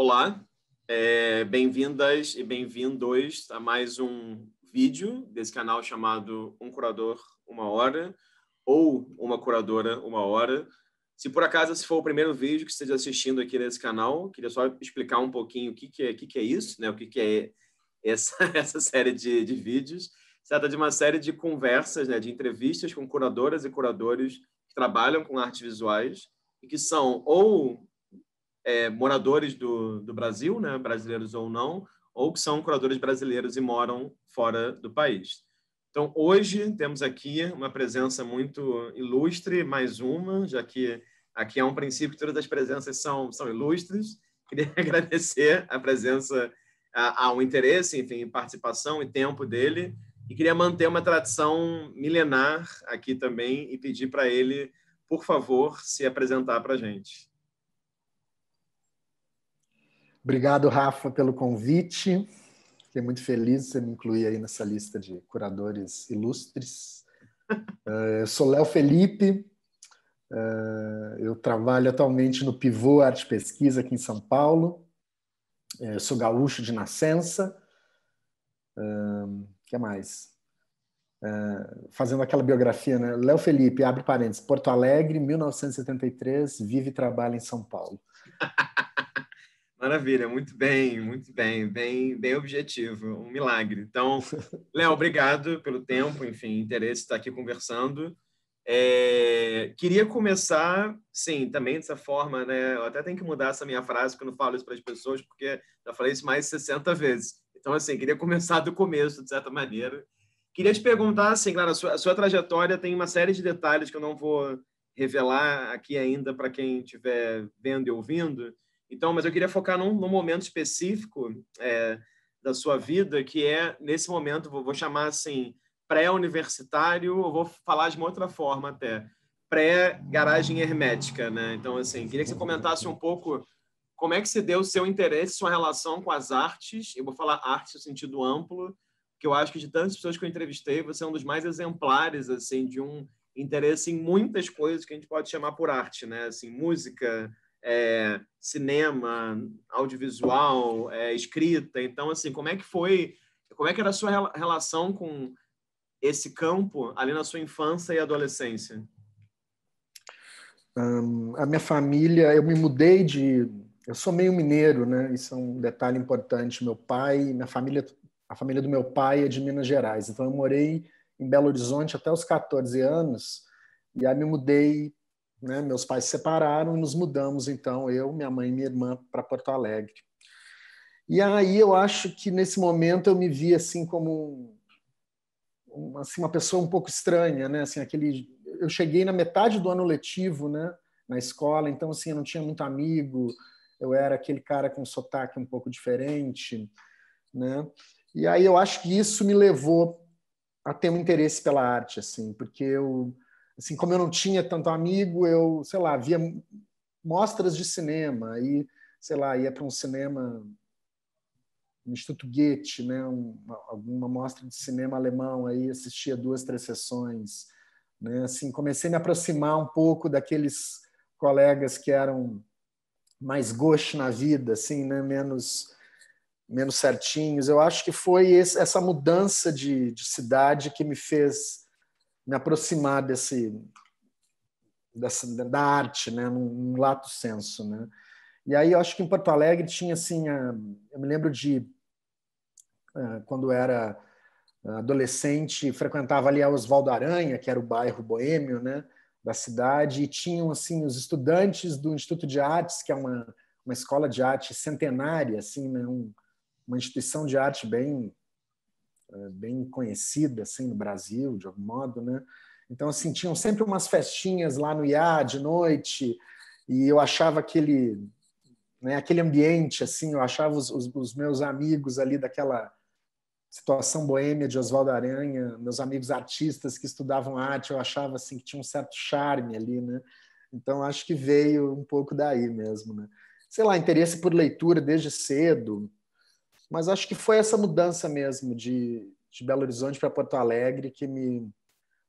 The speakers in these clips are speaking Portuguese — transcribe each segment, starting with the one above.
Olá, é, bem-vindas e bem-vindos a mais um vídeo desse canal chamado Um Curador Uma Hora ou Uma Curadora Uma Hora. Se por acaso esse for o primeiro vídeo que esteja assistindo aqui nesse canal, queria só explicar um pouquinho o que, que, é, que, que é isso, né? o que, que é essa, essa série de, de vídeos. Se trata de uma série de conversas, né? de entrevistas com curadoras e curadores que trabalham com artes visuais e que são ou é, moradores do, do Brasil, né, brasileiros ou não, ou que são curadores brasileiros e moram fora do país. Então, hoje temos aqui uma presença muito ilustre, mais uma, já que aqui é um princípio que todas as presenças são, são ilustres. Queria agradecer a presença, ao interesse, enfim, participação e tempo dele. E queria manter uma tradição milenar aqui também e pedir para ele, por favor, se apresentar para a gente. Obrigado, Rafa, pelo convite. Fiquei muito feliz de você me incluir aí nessa lista de curadores ilustres. Eh, eu sou Léo Felipe, eh, eu trabalho atualmente no Pivô Arte Pesquisa aqui em São Paulo. Eh, eu sou gaúcho de nascença. O que mais? Fazendo aquela biografia, né? Léo Felipe, abre parênteses, Porto Alegre, 1973, vive e trabalha em São Paulo. Maravilha, muito bem, muito bem, bem, bem objetivo, um milagre. Então, Léo, obrigado pelo tempo, enfim, interesse estar aqui conversando. É, queria começar, sim, também dessa forma, né? Eu até tenho que mudar essa minha frase quando falo isso para as pessoas, porque já falei isso mais de 60 vezes. Então, assim, queria começar do começo, de certa maneira. Queria te perguntar, assim, claro, a sua, a sua trajetória tem uma série de detalhes que eu não vou revelar aqui ainda para quem estiver vendo e ouvindo, então, mas eu queria focar num, num momento específico é, da sua vida, que é, nesse momento, vou, vou chamar assim, pré-universitário, ou vou falar de uma outra forma até, pré-garagem hermética, né? Então, assim, queria que você comentasse um pouco como é que se deu o seu interesse, sua relação com as artes, eu vou falar arte no sentido amplo, que eu acho que de tantas pessoas que eu entrevistei, você é um dos mais exemplares, assim, de um interesse em muitas coisas que a gente pode chamar por arte, né? Assim, música, é, cinema, audiovisual, é, escrita. Então, assim, como é que foi, como é que era a sua relação com esse campo ali na sua infância e adolescência? Um, a minha família, eu me mudei de, eu sou meio mineiro, né? Isso é um detalhe importante. Meu pai, minha família, a família do meu pai é de Minas Gerais. Então, eu morei em Belo Horizonte até os 14 anos e aí me mudei né? Meus pais se separaram e nos mudamos, então, eu, minha mãe e minha irmã, para Porto Alegre. E aí eu acho que nesse momento eu me vi assim como um, assim, uma pessoa um pouco estranha, né? Assim, aquele, eu cheguei na metade do ano letivo, né? Na escola, então assim, eu não tinha muito amigo, eu era aquele cara com sotaque um pouco diferente, né? E aí eu acho que isso me levou a ter um interesse pela arte, assim, porque eu assim, como eu não tinha tanto amigo, eu, sei lá, via mostras de cinema e, sei lá, ia para um cinema no Instituto Goethe, né, uma, alguma mostra de cinema alemão aí, assistia duas, três sessões, né, assim, comecei a me aproximar um pouco daqueles colegas que eram mais gosto na vida, assim, né, menos menos certinhos. Eu acho que foi esse, essa mudança de, de cidade que me fez me aproximar desse dessa, da arte, né, num, num lato senso, né? E aí eu acho que em Porto Alegre tinha assim, a, eu me lembro de é, quando era adolescente, frequentava ali a Oswaldo Aranha, que era o bairro boêmio, né, da cidade, e tinham assim os estudantes do Instituto de Artes, que é uma, uma escola de arte centenária, assim, né, um, uma instituição de arte bem eh, bem conhecida assim, no Brasil, de algum modo, né? Então, assim, tinham sempre umas festinhas lá no IA de noite, e eu achava aquele, né, aquele ambiente, assim, eu achava os, os, os meus amigos ali daquela situação boêmia de Oswaldo Aranha, meus amigos artistas que estudavam arte, eu achava, assim, que tinha um certo charme ali, né? Então, acho que veio um pouco daí mesmo, né? Sei lá, interesse por leitura desde cedo, mas acho que foi essa mudança mesmo de, de Belo Horizonte para Porto Alegre que me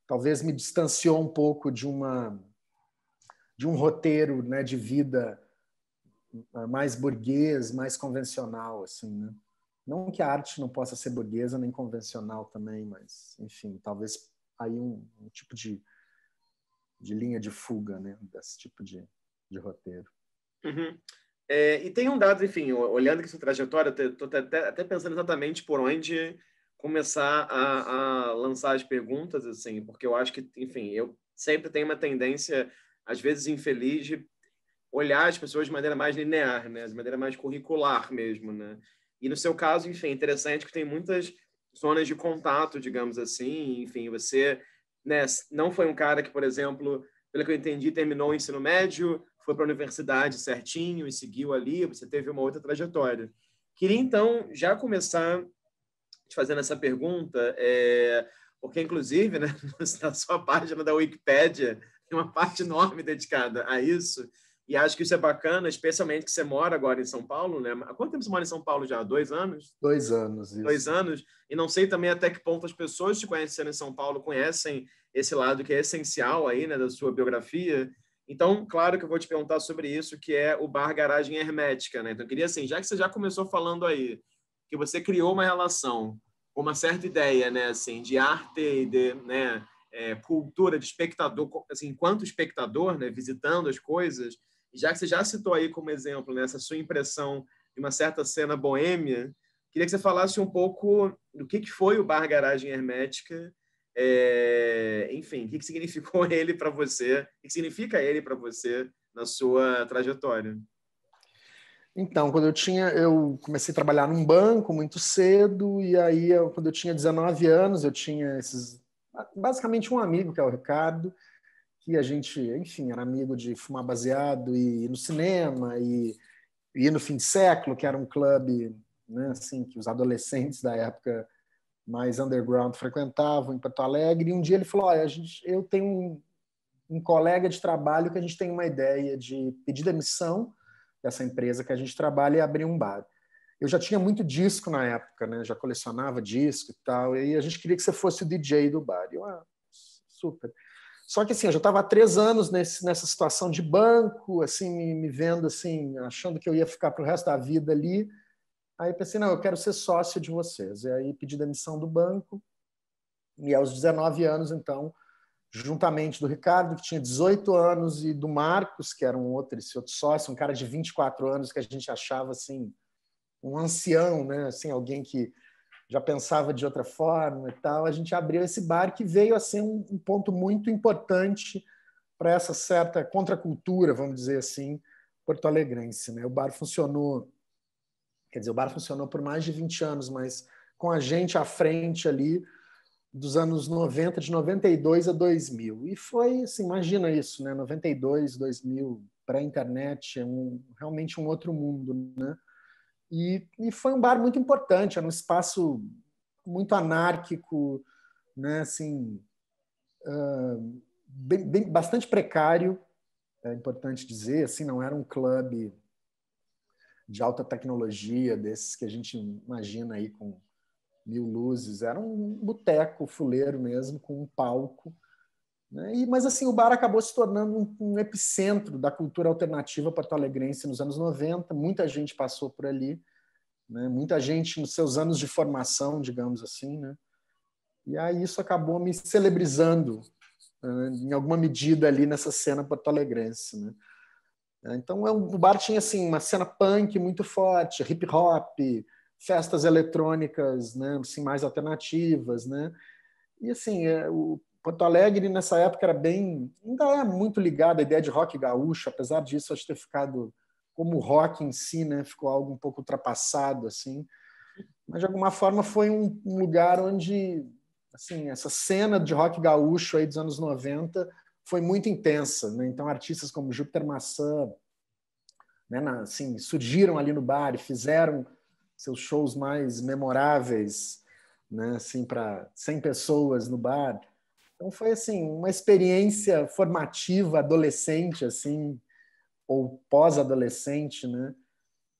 talvez me distanciou um pouco de uma de um roteiro né, de vida mais burguês, mais convencional, assim, né? Não que a arte não possa ser burguesa nem convencional também, mas, enfim, talvez aí um, um tipo de, de linha de fuga, né? Desse tipo de, de roteiro. Uhum. É, e tem um dado, enfim, olhando aqui sua trajetória, estou até, até, pensando exatamente por onde começar a, a, lançar as perguntas, assim, porque eu acho que, enfim, eu sempre tenho uma tendência, às vezes infeliz, de olhar as pessoas de maneira mais linear, né? de maneira mais curricular mesmo. Né? E no seu caso, enfim, é interessante que tem muitas zonas de contato, digamos assim, enfim, você né, não foi um cara que, por exemplo, pelo que eu entendi, terminou o ensino médio, foi para a universidade certinho e seguiu ali, você teve uma outra trajetória. Queria, então, já começar te fazendo essa pergunta, é, porque, inclusive, né, tá na sua página da Wikipédia, tem uma parte enorme dedicada a isso, e acho que isso é bacana, especialmente que você mora agora em São Paulo, né? Há quanto tempo você mora em São Paulo já? Dois anos? Dois anos, isso. Dois anos. E não sei também até que ponto as pessoas te conhecendo em São Paulo conhecem esse lado que é essencial aí, né, da sua biografia. Então, claro que eu vou te perguntar sobre isso, que é o bar garagem hermética, né? Então, eu queria assim, já que você já começou falando aí que você criou uma relação, uma certa ideia, né, assim, de arte e de, né, é, cultura de espectador, assim, enquanto espectador, né, visitando as coisas, já que você já citou aí como exemplo né, essa sua impressão de uma certa cena boêmia, queria que você falasse um pouco do que, que foi o Bar Garagem Hermética é, enfim, o que, significou ele para você? O que significa ele para você na sua trajetória? Então, quando eu tinha, eu comecei a trabalhar num banco muito cedo e aí eu, quando eu tinha 19 anos, eu tinha esses basicamente um amigo que é o Ricardo, que a gente, enfim, era amigo de fumar baseado e ir no cinema e, e ir no fim de século, que era um clube, né, assim, que os adolescentes da época mais underground frequentavam em Porto Alegre. E um dia ele falou: Olha, gente, eu tenho um, um, colega de trabalho que a gente tem uma ideia de pedir demissão dessa empresa que a gente trabalha e abrir um bar. Eu já tinha muito disco na época, né? já colecionava disco e tal, e a gente queria que você fosse o DJ do bar. eu, ah, super. Só que assim, eu já estava há três anos nesse, nessa situação de banco, assim, me, me vendo assim, achando que eu ia ficar para o resto da vida ali Aí pensei, não, eu quero ser sócio de vocês. E aí pedi demissão do banco. E aos 19 anos, então, juntamente do Ricardo, que tinha 18 anos, e do Marcos, que era um outro, esse outro sócio, um cara de 24 anos, que a gente achava, assim, um ancião, né? Assim, alguém que já pensava de outra forma e tal. A gente abriu esse bar que veio a ser um, um ponto muito importante para essa certa contracultura, vamos dizer assim, porto-alegrense. Né? O bar funcionou Quer dizer, o bar funcionou por mais de 20 anos, mas com a gente à frente ali dos anos 90, de 92 a 2000. E foi, assim, imagina isso, né? 92, 2000, pré-internet, é um, realmente um outro mundo, né? E, e foi um bar muito importante, era um espaço muito anárquico, né? Assim, uh, bem, bem, bastante precário, é importante dizer, assim, não era um clube de alta tecnologia, desses que a gente imagina aí com mil luzes. Era um boteco fuleiro mesmo, com um palco. Né? E, mas assim, o bar acabou se tornando um, um epicentro da cultura alternativa porto-alegrense nos anos 90. Muita gente passou por ali, né? muita gente nos seus anos de formação, digamos assim. Né? E aí isso acabou me celebrizando, né? em alguma medida, ali nessa cena porto-alegrense. Né? Né? Então é o bar tinha assim uma cena punk muito forte, hip hop, festas eletrônicas, né, assim, mais alternativas, né? E assim, é, o Porto Alegre nessa época era bem, ainda é muito ligado à ideia de rock gaúcho, apesar disso acho ter ficado como o rock em si, né, ficou algo um pouco ultrapassado assim. Mas de alguma forma foi um lugar onde assim, essa cena de rock gaúcho aí dos anos 90 foi muito intensa. Né? Então, artistas como Júpiter Maçã né, na, assim, surgiram ali no bar e fizeram seus shows mais memoráveis, né, assim, para 100 pessoas no bar. Então, foi assim uma experiência formativa, adolescente, assim, ou pós-adolescente, né?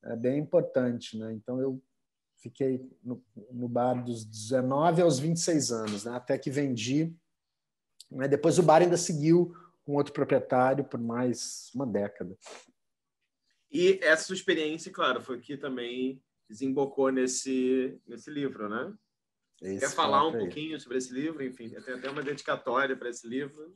É bem importante, né? Então, eu fiquei no, no bar dos 19 aos 26 anos, né? até que vendi né? Depois o bar ainda seguiu com outro proprietário por mais uma década. E essa sua experiência, claro, foi que também desembocou nesse, nesse livro, né? Esse Quer falar um aí. pouquinho sobre esse livro? Enfim, tem até uma dedicatória para esse livro.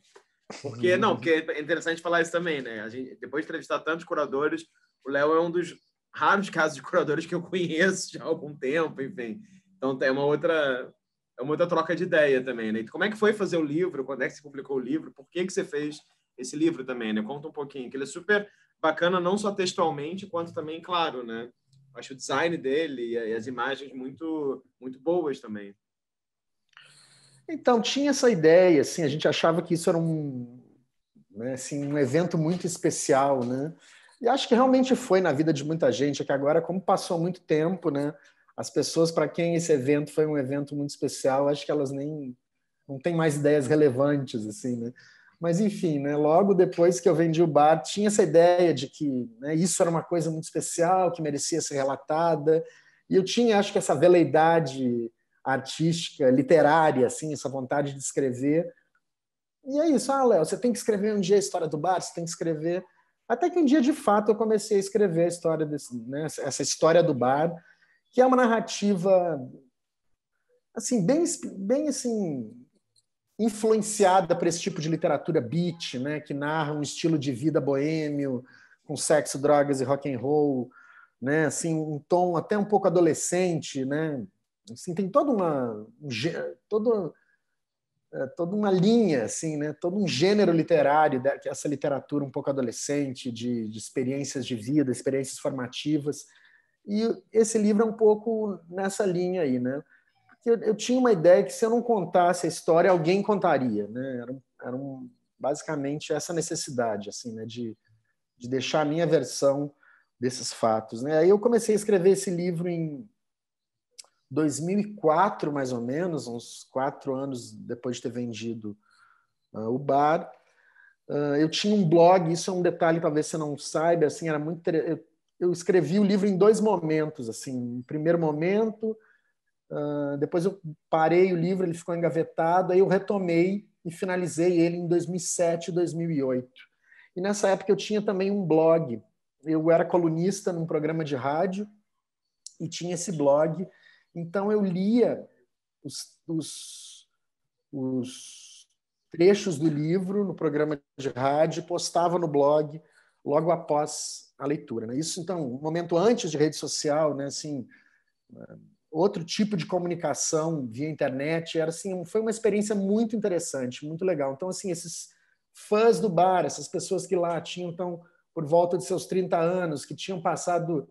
Porque, uhum. não, porque é interessante falar isso também, né? A gente, depois de entrevistar tantos curadores, o Léo é um dos raros casos de curadores que eu conheço já há algum tempo, enfim. Então, é uma outra é muita troca de ideia também, né? Como é que foi fazer o livro? Quando é que você publicou o livro? Por que, que você fez esse livro também, né? Conta um pouquinho, que ele é super bacana, não só textualmente, quanto também, claro, né? Acho o design dele e as imagens muito, muito boas também. Então, tinha essa ideia, assim, a gente achava que isso era um, né, assim, um evento muito especial, né? E acho que realmente foi na vida de muita gente, é que agora, como passou muito tempo, né? as pessoas para quem esse evento foi um evento muito especial, acho que elas nem não tem mais ideias relevantes assim, né? Mas enfim, né, logo depois que eu vendi o bar, tinha essa ideia de que né, isso era uma coisa muito especial, que merecia ser relatada, e eu tinha, acho que essa veleidade artística, literária, assim, essa vontade de escrever. E é isso, ah, Léo, você tem que escrever um dia a história do bar, você tem que escrever. Até que um dia, de fato, eu comecei a escrever a história desse, né, essa história do bar, que é uma narrativa assim bem, bem assim influenciada por esse tipo de literatura beat, né, que narra um estilo de vida boêmio com sexo, drogas e rock and roll, né, assim um tom até um pouco adolescente, né, assim tem toda uma um, todo é, toda uma linha, assim, né? todo um gênero literário, essa literatura um pouco adolescente, de, de experiências de vida, experiências formativas, e esse livro é um pouco nessa linha aí, né? Eu, eu, tinha uma ideia que se eu não contasse a história, alguém contaria, né? Era, era um, basicamente essa necessidade, assim, né? De, de deixar a minha versão desses fatos, né? Aí eu comecei a escrever esse livro em 2004, mais ou menos, uns quatro anos depois de ter vendido uh, o bar. Uh, eu tinha um blog, isso é um detalhe talvez você não saiba, assim, era muito eu eu escrevi o livro em dois momentos, assim, em primeiro momento, uh, depois eu parei o livro, ele ficou engavetado, aí eu retomei e finalizei ele em 2007, 2008. E nessa época eu tinha também um blog. Eu era colunista num programa de rádio e tinha esse blog. Então eu lia os, os, os trechos do livro no programa de rádio, postava no blog logo após a leitura. Né? Isso, então, um momento antes de rede social, né? assim, eh, outro tipo de comunicação via internet, era assim, foi uma experiência muito interessante, muito legal. Então, assim, esses fãs do bar, essas pessoas que lá tinham, então, por volta de seus 30 anos, que tinham passado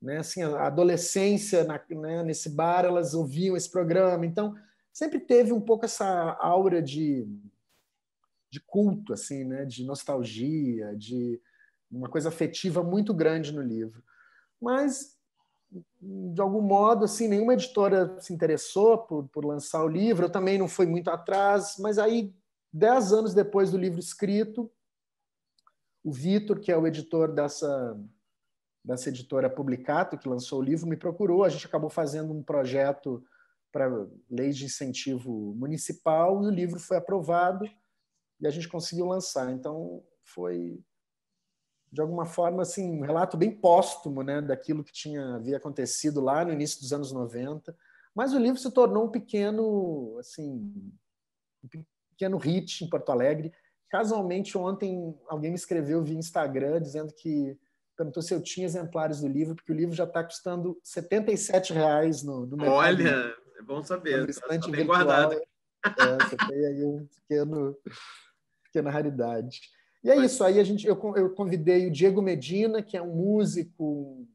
né, assim, a adolescência na, né, nesse bar, elas ouviam esse programa. Então, sempre teve um pouco essa aura de, de culto, assim, né, de nostalgia, de uma coisa afetiva muito grande no livro. Mas, de algum modo, assim, nenhuma editora se interessou por, por lançar o livro, eu também não fui muito atrás, mas aí, dez anos depois do livro escrito, o Vitor, que é o editor dessa, dessa editora Publicato, que lançou o livro, me procurou, a gente acabou fazendo um projeto para lei de incentivo municipal e o livro foi aprovado e a gente conseguiu lançar. Então, foi de alguma forma, assim, um relato bem póstumo né, daquilo que tinha havia acontecido lá no início dos anos 90. Mas o livro se tornou um pequeno, assim, um pequeno hit em Porto Alegre. Casualmente, ontem, alguém me escreveu via Instagram dizendo que perguntou se eu tinha exemplares do livro, porque o livro já está custando R$ reais no, no mercado. Olha, é bom saber. Tá está bem virtual. guardado. É, você tem aí um pequeno, pequena raridade. E é isso. Aí a gente, eu, eu convidei o Diego Medina, que é um músico,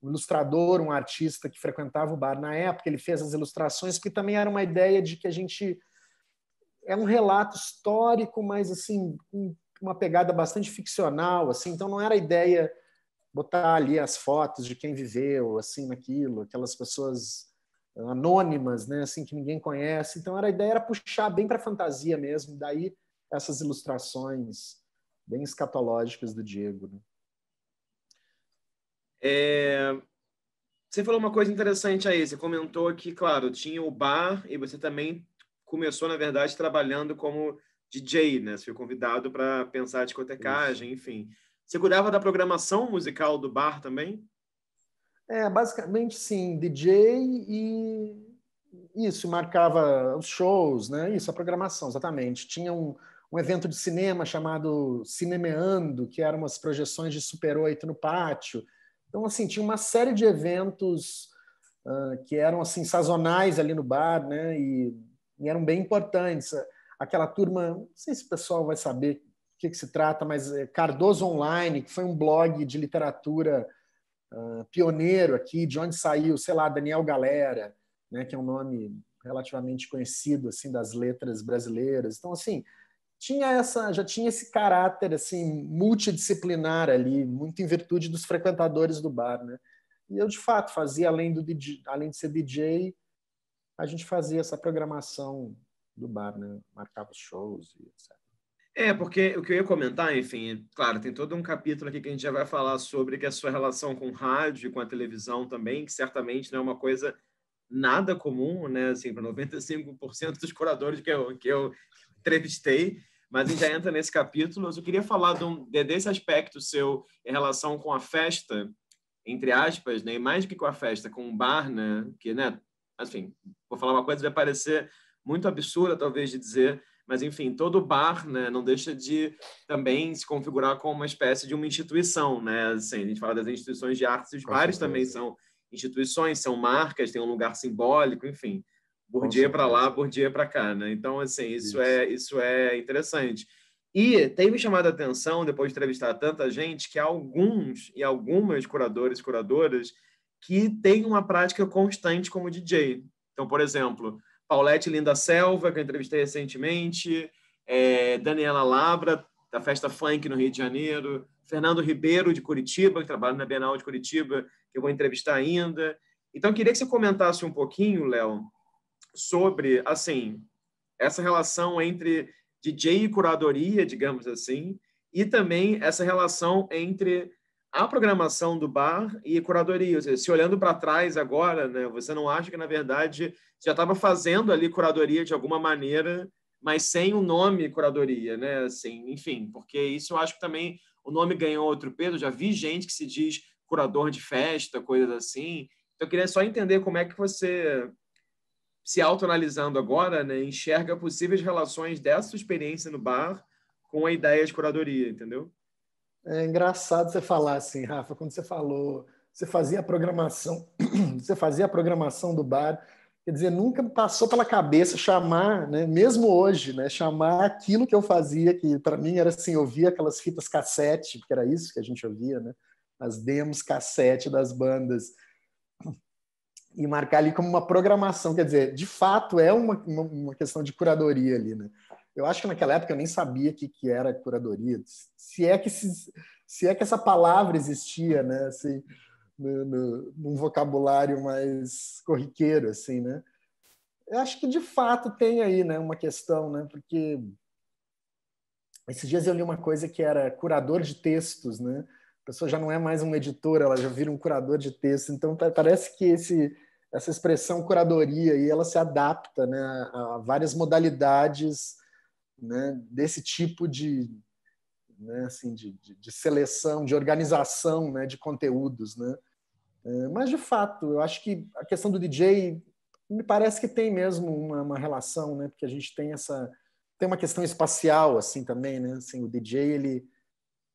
um ilustrador, um artista que frequentava o bar na época. Ele fez as ilustrações, que também era uma ideia de que a gente é um relato histórico, mas assim com uma pegada bastante ficcional, assim. Então não era a ideia botar ali as fotos de quem viveu, assim, naquilo, aquelas pessoas anônimas, né, assim que ninguém conhece. Então era a ideia era puxar bem para a fantasia mesmo. Daí essas ilustrações bem escatológicas do Diego. Né? É... Você falou uma coisa interessante aí, você comentou que, claro, tinha o bar e você também começou, na verdade, trabalhando como DJ, né? Você foi convidado para pensar a discotecagem, Isso. enfim. Você cuidava da programação musical do bar também? É, basicamente sim, DJ e isso, marcava os shows, né? Isso, a programação, exatamente. Tinha um, um evento de cinema chamado Cinemeando, que eram umas projeções de Super 8 no pátio. Então, assim, tinha uma série de eventos uh, que eram assim sazonais ali no bar, né? E, e, eram bem importantes. Aquela turma, não sei se o pessoal vai saber o que, que se trata, mas é Cardoso Online, que foi um blog de literatura uh, pioneiro aqui, de onde saiu, sei lá, Daniel Galera, né? Que é um nome relativamente conhecido assim das letras brasileiras. Então, assim, tinha essa, já tinha esse caráter assim multidisciplinar ali, muito em virtude dos frequentadores do bar, né? E eu de fato fazia além do DJ, além de ser DJ, a gente fazia essa programação do bar, né? Marcava os shows e etc. É, porque o que eu ia comentar, enfim, claro, tem todo um capítulo aqui que a gente já vai falar sobre que a sua relação com o rádio e com a televisão também, que certamente não é uma coisa nada comum, né? Assim, para 95% dos curadores que eu, que eu entrevistei, mas a gente já entra nesse capítulo. Eu só queria falar de um, de, desse aspecto seu em relação com a festa, entre aspas, né? e mais do que com a festa, com o bar, né? que, né? enfim, assim, vou falar uma coisa que vai parecer muito absurda, talvez, de dizer, mas, enfim, todo bar né, não deixa de também se configurar como uma espécie de uma instituição. Né? Assim, a gente fala das instituições de artes, os com bares certeza. também são instituições, são marcas, têm um lugar simbólico, enfim. Bourdieu para lá, Bourdieu para cá, né? Então, assim, isso, é, isso, É, isso é interessante. E tem me chamado a atenção, depois de entrevistar tanta gente, que há alguns e algumas curadores e curadoras que têm uma prática constante como DJ. Então, por exemplo, Paulette Linda Selva, que eu entrevistei recentemente, é, Daniela Labra, da Festa Funk no Rio de Janeiro, Fernando Ribeiro, de Curitiba, que trabalha na Bienal de Curitiba, que eu vou entrevistar ainda. Então, eu queria que você comentasse um pouquinho, Léo, sobre, assim, essa relação entre DJ e curadoria, digamos assim, e também essa relação entre a programação do bar e curadoria. Ou seja, se olhando para trás agora, né, você não acha que, na verdade, já estava fazendo ali curadoria de alguma maneira, mas sem o nome curadoria, né? Assim, enfim, porque isso eu acho que também o nome ganhou outro peso. Já vi gente que se diz curador de festa, coisas assim. Então, eu queria só entender como é que você se autoanalisando agora, né, enxerga possíveis relações dessa experiência no bar com a ideia de curadoria, entendeu? É engraçado você falar assim, Rafa, quando você falou, você fazia a programação, você fazia a programação do bar, quer dizer, nunca passou pela cabeça chamar, né, mesmo hoje, né, chamar aquilo que eu fazia, que para mim era assim, eu via aquelas fitas cassete, porque era isso que a gente ouvia, né, as demos cassete das bandas, e marcar ali como uma programação, quer dizer, de fato é uma, uma, uma questão de curadoria ali, né? Eu acho que naquela época eu nem sabia o que, que era curadoria, se é que se, se é que essa palavra existia, né? Assim, no, no, num vocabulário mais corriqueiro, assim, né? Eu acho que de fato tem aí, né, uma questão, né? Porque esses dias eu li uma coisa que era curador de textos, né? A pessoa já não é mais um editor, ela já vira um curador de texto. Então parece que esse essa expressão curadoria e ela se adapta né, a várias modalidades né, desse tipo de, né, assim, de, de, de, seleção, de organização né, de conteúdos. Né? É, mas, de fato, eu acho que a questão do DJ me parece que tem mesmo uma, uma relação, né, porque a gente tem essa tem uma questão espacial assim também, né? Assim, o DJ ele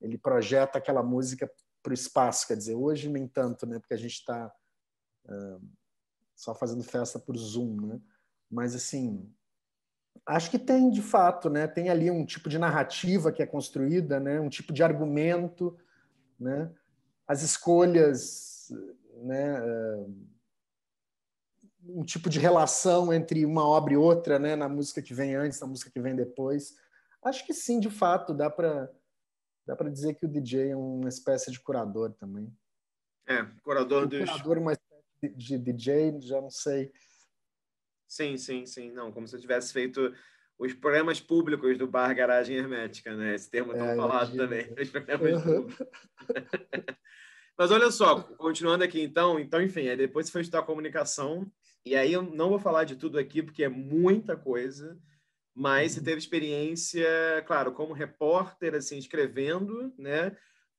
ele projeta aquela música para o espaço, quer dizer, hoje nem tanto, né? Porque a gente está uh, só fazendo festa por Zoom, né? Mas assim, acho que tem de fato, né? Tem ali um tipo de narrativa que é construída, né? Um tipo de argumento, né? As escolhas, né? Um tipo de relação entre uma obra e outra, né? Na música que vem antes, na música que vem depois. Acho que sim, de fato, dá para dá para dizer que o DJ é uma espécie de curador também. É, curador um dos. Curador, mas de DJ, já não sei. Sim, sim, sim. Não, como se eu tivesse feito os programas públicos do Bar Garagem Hermética, né? Esse termo tão é, falado também. Os programas Mas olha só, continuando aqui então, então enfim, aí depois foi estudar comunicação, e aí eu não vou falar de tudo aqui, porque é muita coisa, mas você uhum. teve experiência, claro, como repórter, assim, escrevendo, né?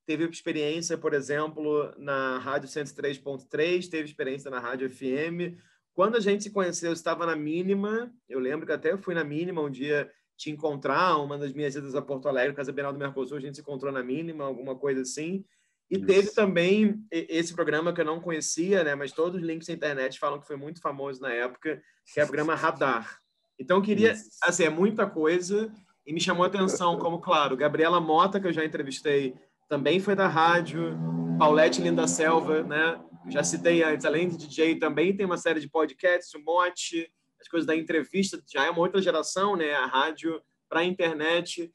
teve experiência, por exemplo, na Rádio 103.3, teve experiência na Rádio FM. Quando a gente se conheceu, eu estava na mínima. Eu lembro que até fui na mínima um dia te encontrar, uma das minhas idas a Porto Alegre, Casa Bienal do Mercosul, a gente se encontrou na mínima, alguma coisa assim. E Isso. teve também esse programa que eu não conhecia, né? Mas todos os links da internet falam que foi muito famoso na época, que é o programa Radar. Então, eu queria, Isso. assim, é muita coisa. E me chamou a atenção, como, claro, Gabriela Mota, que eu já entrevistei também foi da rádio, Paulette Linda Selva, né? Já citei antes, além de DJ, também tem uma série de podcasts, o Mote, as coisas da entrevista, já é uma outra geração, né? A rádio para a internet.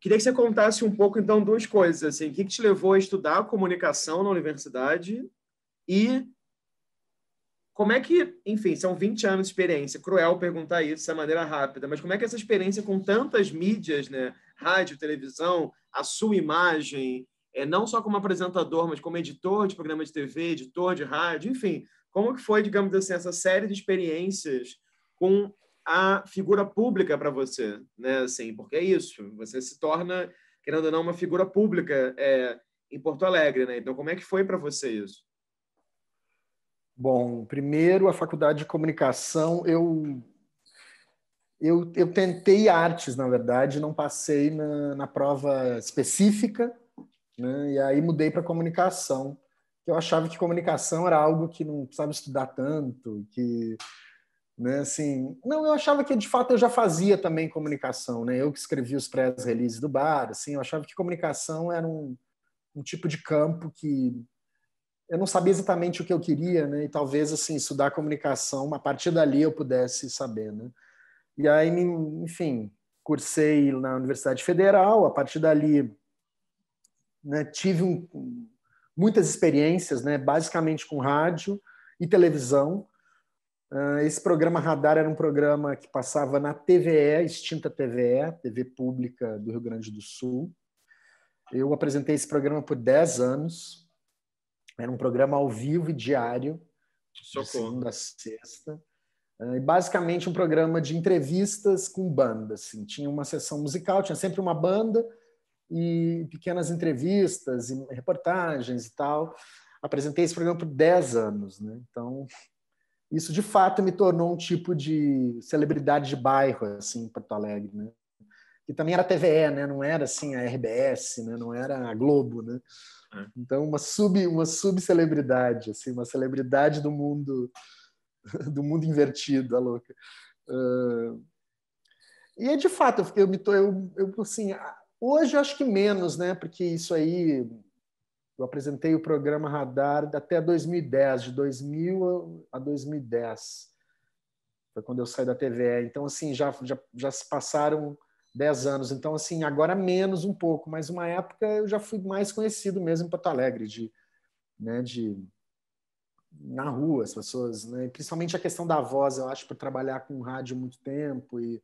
Queria que você contasse um pouco, então, duas coisas. Assim, o que te levou a estudar comunicação na universidade e como é que, enfim, são 20 anos de experiência, cruel perguntar isso dessa é maneira rápida, mas como é que essa experiência com tantas mídias, né? rádio, televisão, a sua imagem, é, não só como apresentador, mas como editor de programa de TV, editor de rádio, enfim, como que foi, digamos assim, essa série de experiências com a figura pública para você, né? Assim, porque é isso, você se torna, querendo ou não, uma figura pública é, em Porto Alegre, né? Então, como é que foi para você isso? Bom, primeiro a faculdade de comunicação, eu eu, eu tentei artes, na verdade, não passei na, na prova específica, né? e aí mudei para comunicação. Eu achava que comunicação era algo que não precisava estudar tanto, que né? Assim, não, eu achava que de fato eu já fazia também comunicação, né? Eu que escrevi os pré releases do bar, assim, eu achava que comunicação era um, um tipo de campo que eu não sabia exatamente o que eu queria, né? E talvez assim estudar comunicação, a partir dali eu pudesse saber, né? E aí, enfim, cursei na Universidade Federal, a partir dali né, tive um, muitas experiências, né, basicamente com rádio e televisão. Uh, esse programa Radar era um programa que passava na TVE, extinta TVE, TV Pública do Rio Grande do Sul. Eu apresentei esse programa por 10 anos. Era um programa ao vivo e diário, Socorro. de segunda a sexta. Ah, basicamente um programa de entrevistas com bandas. Assim. Tinha uma sessão musical, tinha sempre uma banda e pequenas entrevistas e reportagens e tal. Apresentei esse programa por 10 anos, né? Então, isso de fato me tornou um tipo de celebridade de bairro assim em Porto Alegre, né? Que também era TVE, né? Não era assim a RBS, né? Não era a Globo, né? É. Então, uma sub uma subcelebridade, assim, uma celebridade do mundo do mundo invertido, a louca. Uh, e é de fato, eu, eu me tô, eu, eu assim, hoje eu acho que menos, né? Porque isso aí eu apresentei o programa Radar até 2010, de 2000 a 2010. Foi quando eu saí da TV. Então, assim, já, já, já se passaram 10 anos. Então, assim, agora menos um pouco, mas uma época eu já fui mais conhecido mesmo em Porto Alegre, de, né, de na rua as pessoas, né? principalmente a questão da voz, eu acho, por trabalhar com rádio muito tempo e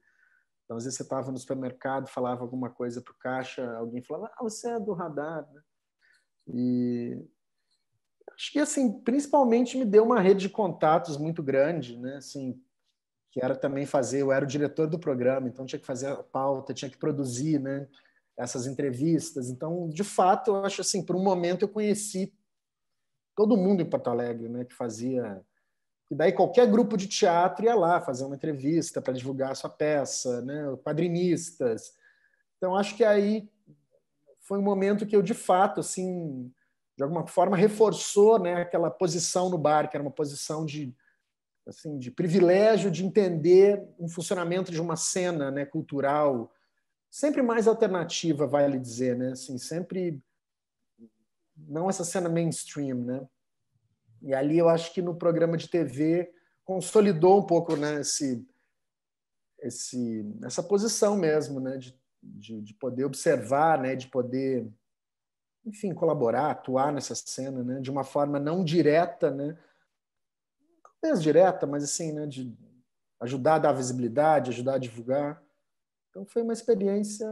então, às vezes você estava no supermercado, falava alguma coisa para o caixa, alguém falava, ah, você é do radar, né? E acho que, assim, principalmente me deu uma rede de contatos muito grande, né? Assim, que era também fazer, eu era o diretor do programa, então tinha que fazer a pauta, tinha que produzir, né? Essas entrevistas. Então, de fato, eu acho assim, por um momento eu conheci todo mundo em Porto Alegre, né, que fazia. E daí qualquer grupo de teatro ia lá fazer uma entrevista para divulgar a sua peça, né, quadrinistas. Então acho que aí foi um momento que eu de fato assim, de alguma forma reforçou, né, aquela posição no bar, que era uma posição de assim, de privilégio de entender um funcionamento de uma cena, né, cultural, sempre mais alternativa, vale dizer, né? Assim, sempre não essa cena mainstream, né? E ali eu acho que no programa de TV consolidou um pouco né, esse, esse, essa posição mesmo, né, de, de, de, poder observar, né, de poder, enfim, colaborar, atuar nessa cena, né, de uma forma não direta, né, talvez direta, mas assim, né, de ajudar a dar visibilidade, ajudar a divulgar. Então foi uma experiência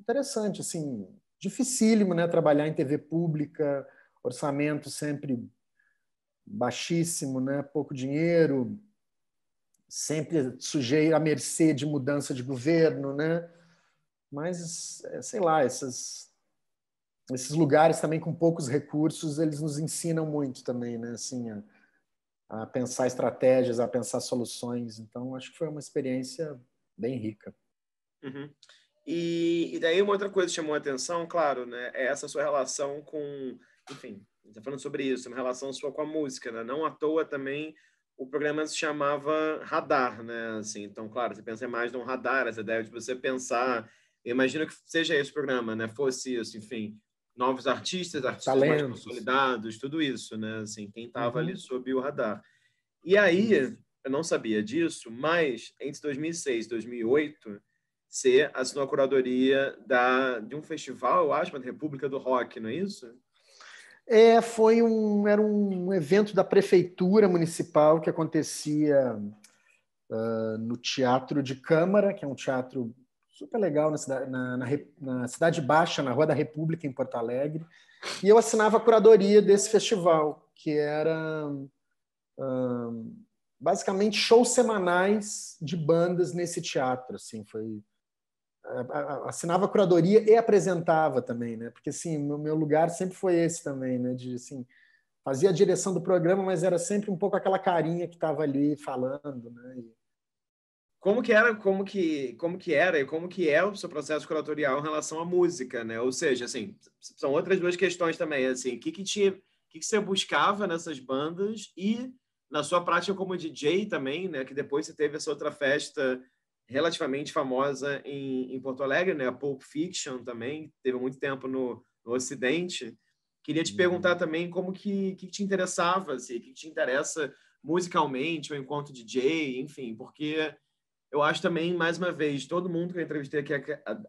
interessante, assim, dificílimo né, trabalhar em TV pública, orçamento sempre baixíssimo, né, pouco dinheiro, sempre sujeito à mercê de mudança de governo, né? Mas, é, sei lá, essas, esses lugares também com poucos recursos, eles nos ensinam muito também, né? Assim, a, a pensar estratégias, a pensar soluções. Então, acho que foi uma experiência bem rica. Uhum. E, e, daí uma outra coisa que chamou a atenção, claro, né, é essa sua relação com, enfim, está falando sobre isso, é uma relação sua com a música, né? Não à toa também o programa se chamava Radar, né? Assim, então, claro, você pensa mais num radar, essa ideia de você pensar, imagino que seja esse programa, né? Fosse isso, enfim, novos artistas, artistas Talentos. mais consolidados, tudo isso, né? Assim, quem estava uhum. ali sob o radar. E aí, eu não sabia disso, mas entre 2006 e 2008 você assinou a curadoria da, de um festival, eu acho, da República do Rock, não é isso? É, foi um, era um evento da prefeitura municipal que acontecia uh, no Teatro de Câmara, que é um teatro super legal na, cidade, na, na, na Cidade Baixa, na Rua da República, em Porto Alegre. E eu assinava a curadoria desse festival, que era uh, basicamente shows semanais de bandas nesse teatro. Assim, foi assinava curadoria e apresentava também, né? Porque assim, meu meu lugar sempre foi esse também, né? De assim, fazia a direção do programa, mas era sempre um pouco aquela carinha que estava ali falando, né? E... Como que era, como que, como que era e como que é o seu processo curatorial em relação à música, né? Ou seja, assim, são outras duas questões também, assim, o que que tinha, o que que você buscava nessas bandas e na sua prática como DJ também, né? Que depois você teve essa outra festa relativamente famosa em, em Porto Alegre, né? A Pulp Fiction também, teve muito tempo no, no Ocidente. Queria te uhum. perguntar também como que, que te interessava, assim, que te interessa musicalmente, ou de DJ, enfim, porque eu acho também, mais uma vez, todo mundo que eu entrevistei aqui,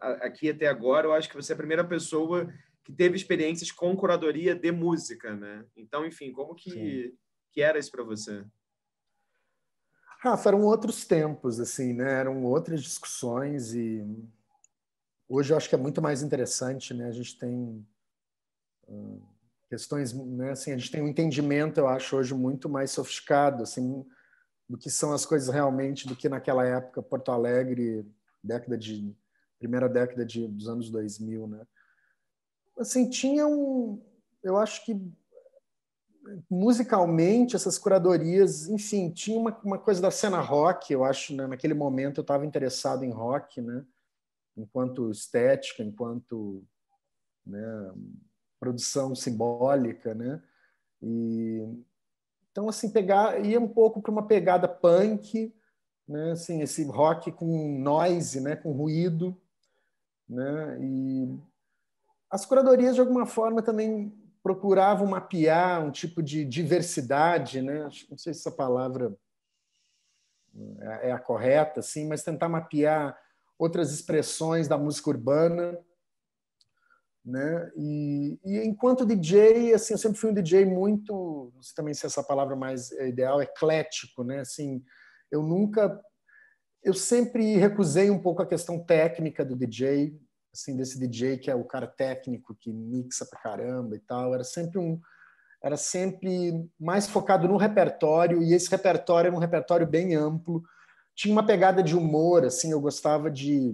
aqui até agora, eu acho que você é a primeira pessoa que teve experiências com curadoria de música, né? Então, enfim, como que, que era isso para você? Rafa, eram outros tempos, assim, né? Eram outras discussões e hoje eu acho que é muito mais interessante, né? A gente tem ah, questões, né? Assim, a gente tem um entendimento, eu acho, hoje muito mais sofisticado, assim, do que são as coisas realmente, do que naquela época Porto Alegre, década de primeira década de, dos anos 2000, né? Assim, tinha um, eu acho que musicalmente, essas curadorias, enfim, tinha uma, uma coisa da cena rock, eu acho, né? naquele momento eu estava interessado em rock, né? enquanto estética, enquanto né? produção simbólica, né? E, então, assim, pegar, ia um pouco para uma pegada punk, né? Assim, esse rock com noise, né? Com ruído, né? E as curadorias, de alguma forma, também procuravam mapear um tipo de diversidade, né? não sei se essa palavra é, é a correta, assim, mas tentar mapear outras expressões da música urbana. Né? E, e, enquanto DJ, assim, eu sempre fui um DJ muito, não sei também se essa palavra mais é ideal, eclético, né? Assim, eu nunca, eu sempre recusei um pouco a questão técnica do DJ, assim, desse DJ que é o cara técnico, que mixa pra caramba e tal, era sempre um era sempre mais focado no repertório e esse repertório era um repertório bem amplo. Tinha uma pegada de humor, assim, eu gostava de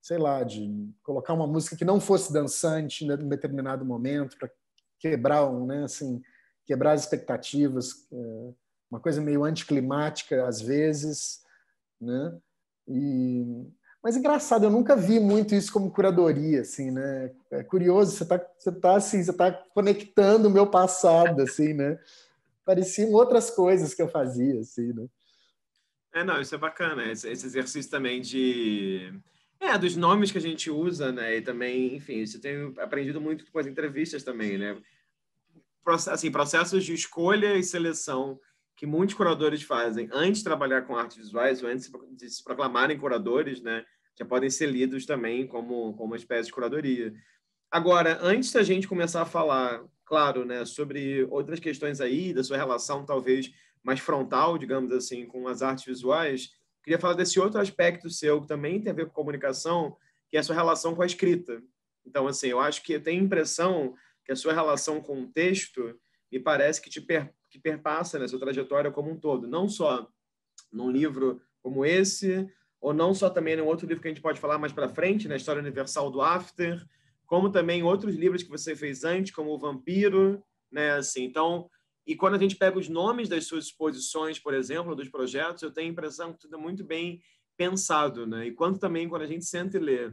sei lá, de colocar uma música que não fosse dançante em determinado momento para quebrar um, né, assim, quebrar as expectativas, é, uma coisa meio anticlimática às vezes, né? E mas engraçado, eu nunca vi muito isso como curadoria, assim, né? É curioso, você está você tá, assim, você tá conectando o meu passado, assim, né? Pareciam outras coisas que eu fazia, assim, né? É, não, isso é bacana, esse, esse exercício também de... É, dos nomes que a gente usa, né? E também, enfim, isso eu tenho aprendido muito com as entrevistas também, né? assim, processos de escolha e seleção que muitos curadores fazem antes de trabalhar com artes visuais ou antes de se proclamarem curadores, né? já podem ser lidos também como, como uma espécie de curadoria. Agora, antes da gente começar a falar, claro, né, sobre outras questões aí, da sua relação talvez mais frontal, digamos assim, com as artes visuais, queria falar desse outro aspecto seu que também tem a ver com comunicação, que é a sua relação com a escrita. Então, assim, eu acho que eu tenho a impressão que a sua relação com o texto me parece que te per, que perpassa nessa né, trajetória como um todo, não só num livro como esse, ou não só também no outro livro que a gente pode falar mais para frente, na né? História Universal do After, como também outros livros que você fez antes, como O Vampiro, né, assim. Então, e quando a gente pega os nomes das suas exposições, por exemplo, dos projetos, eu tenho a impressão que tudo é muito bem pensado, né? E quanto também quando a gente sente e lê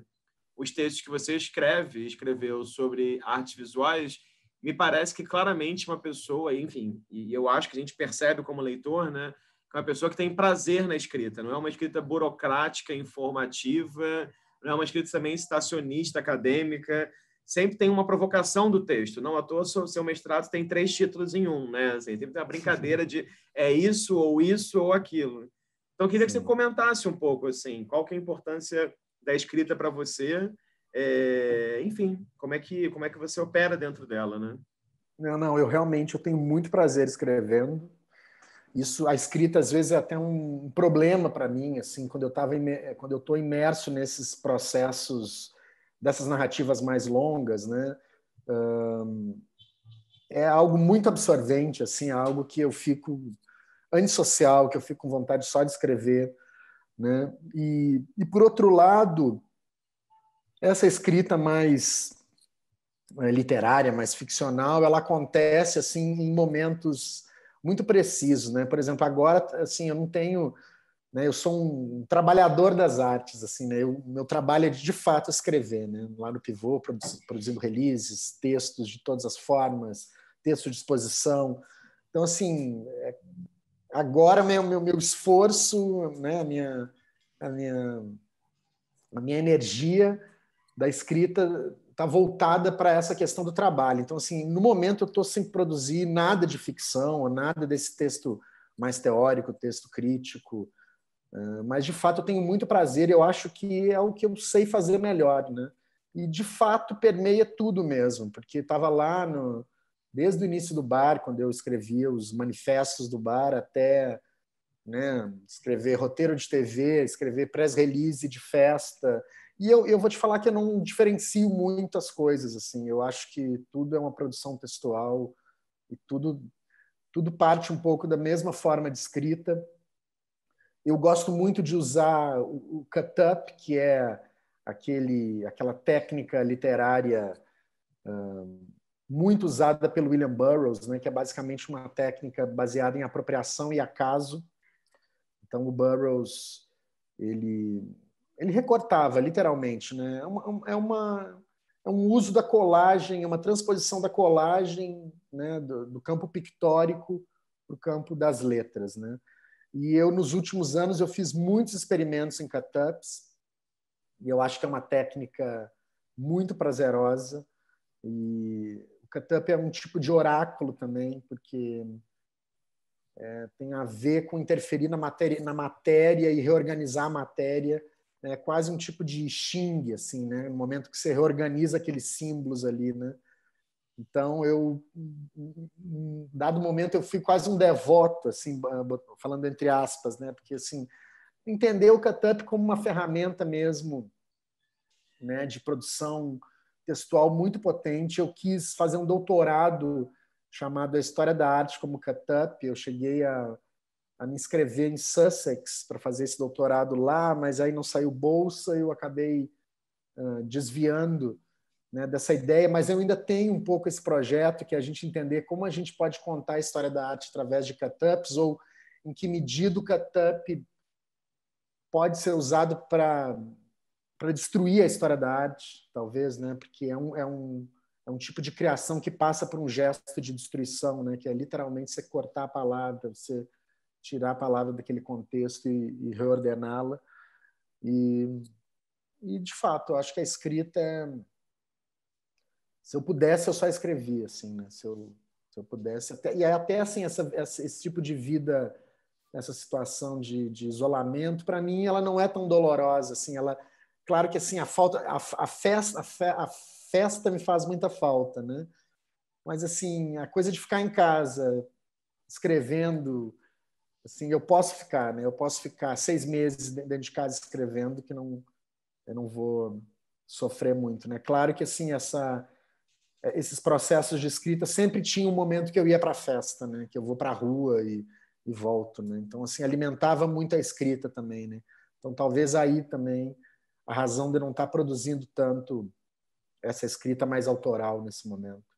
os textos que você escreve, escreveu sobre artes visuais, me parece que claramente uma pessoa, enfim, e eu acho que a gente percebe como leitor, né, é uma pessoa que tem prazer na escrita, não é uma escrita burocrática, informativa, não é uma escrita também estacionista, acadêmica, sempre tem uma provocação do texto. Não à toa, seu, mestrado tem três títulos em um, né? Assim, sempre tem a brincadeira de é isso, ou isso, ou aquilo. Então, eu queria que você comentasse um pouco, assim, qual que é a importância da escrita para você, é, enfim, como é, que, como é que você opera dentro dela, né? Não, não, eu realmente eu tenho muito prazer escrevendo, isso, a escrita às vezes é até um problema para mim, assim, quando eu tava eh, quando eu estou imerso nesses processos dessas narrativas mais longas, né? é algo muito absorvente, assim, é algo que eu fico antissocial, que eu fico com vontade só de escrever, né? E, e por outro lado, essa escrita mais eh, literária, mais ficcional, ela acontece assim em momentos muito preciso, né? Por exemplo, agora, assim, eu não tenho, né? Eu sou um trabalhador das artes, assim, né? meu trabalho é de, de fato escrever, né? Lá no Pivô, produzindo, produzindo releases, textos de todas as formas, texto de exposição. Então, assim, é, agora meu, meu, meu esforço, né? A minha, a minha, a minha energia da escrita está voltada para essa questão do trabalho. Então, assim, no momento eu estou sem produzir nada de ficção, nada desse texto mais teórico, texto crítico, mas de fato eu tenho muito prazer, eu acho que é o que eu sei fazer melhor, né? E de fato permeia tudo mesmo, porque estava lá no, desde o início do bar, quando eu escrevia os manifestos do bar, até né, escrever roteiro de TV, escrever press release de festa, e eu, eu vou te falar que eu não diferencio muitas coisas, assim. Eu acho que tudo é uma produção textual e tudo, tudo parte um pouco da mesma forma de escrita. Eu gosto muito de usar o, o cut-up, que é aquele, aquela técnica literária hum, muito usada pelo William Burroughs, né, que é basicamente uma técnica baseada em apropriação e acaso. Então, o Burroughs ele ele recortava, literalmente. Né? É, uma, é, uma, é um uso da colagem, é uma transposição da colagem né? do, do campo pictórico para o campo das letras. Né? E eu, nos últimos anos, eu fiz muitos experimentos em cutups e eu acho que é uma técnica muito prazerosa. E o cutup é um tipo de oráculo também, porque é, tem a ver com interferir na matéria, na matéria e reorganizar a matéria é quase um tipo de xing, assim, né? No momento que você reorganiza aqueles símbolos ali, né? Então, eu, em dado momento, eu fui quase um devoto, assim, falando entre aspas, né? Porque, assim, entender o CutUp como uma ferramenta mesmo, né, de produção textual muito potente. Eu quis fazer um doutorado chamado A História da Arte como CutUp. Eu cheguei a a me inscrever em Sussex para fazer esse doutorado lá, mas aí não saiu bolsa e eu acabei uh, desviando né, dessa ideia. Mas eu ainda tenho um pouco esse projeto que é a gente entender como a gente pode contar a história da arte através de cut-ups ou em que medida o cut-up pode ser usado para para destruir a história da arte, talvez, né? Porque é um, é um é um tipo de criação que passa por um gesto de destruição, né? Que é literalmente você cortar a palavra, você tirar a palavra daquele contexto e, e reordená-la. E, e, de fato, acho que a escrita. Se eu pudesse, eu só escrevia, assim, né? Se eu, se eu pudesse. Até, e até, assim, essa, esse tipo de vida, essa situação de, de isolamento, para mim, ela não é tão dolorosa, assim. Ela, claro que, assim, a falta. A, a festa, a, fe, a festa me faz muita falta, né? Mas, assim, a coisa de ficar em casa, escrevendo, assim, eu posso ficar, né? Eu posso ficar seis meses dentro de casa escrevendo que não, eu não vou sofrer muito, né? Claro que assim essa, esses processos de escrita sempre tinha um momento que eu ia para a festa, né? Que eu vou para a rua e, e volto, né? Então assim alimentava muito a escrita também, né? Então talvez aí também a razão de não estar tá produzindo tanto essa escrita mais autoral nesse momento.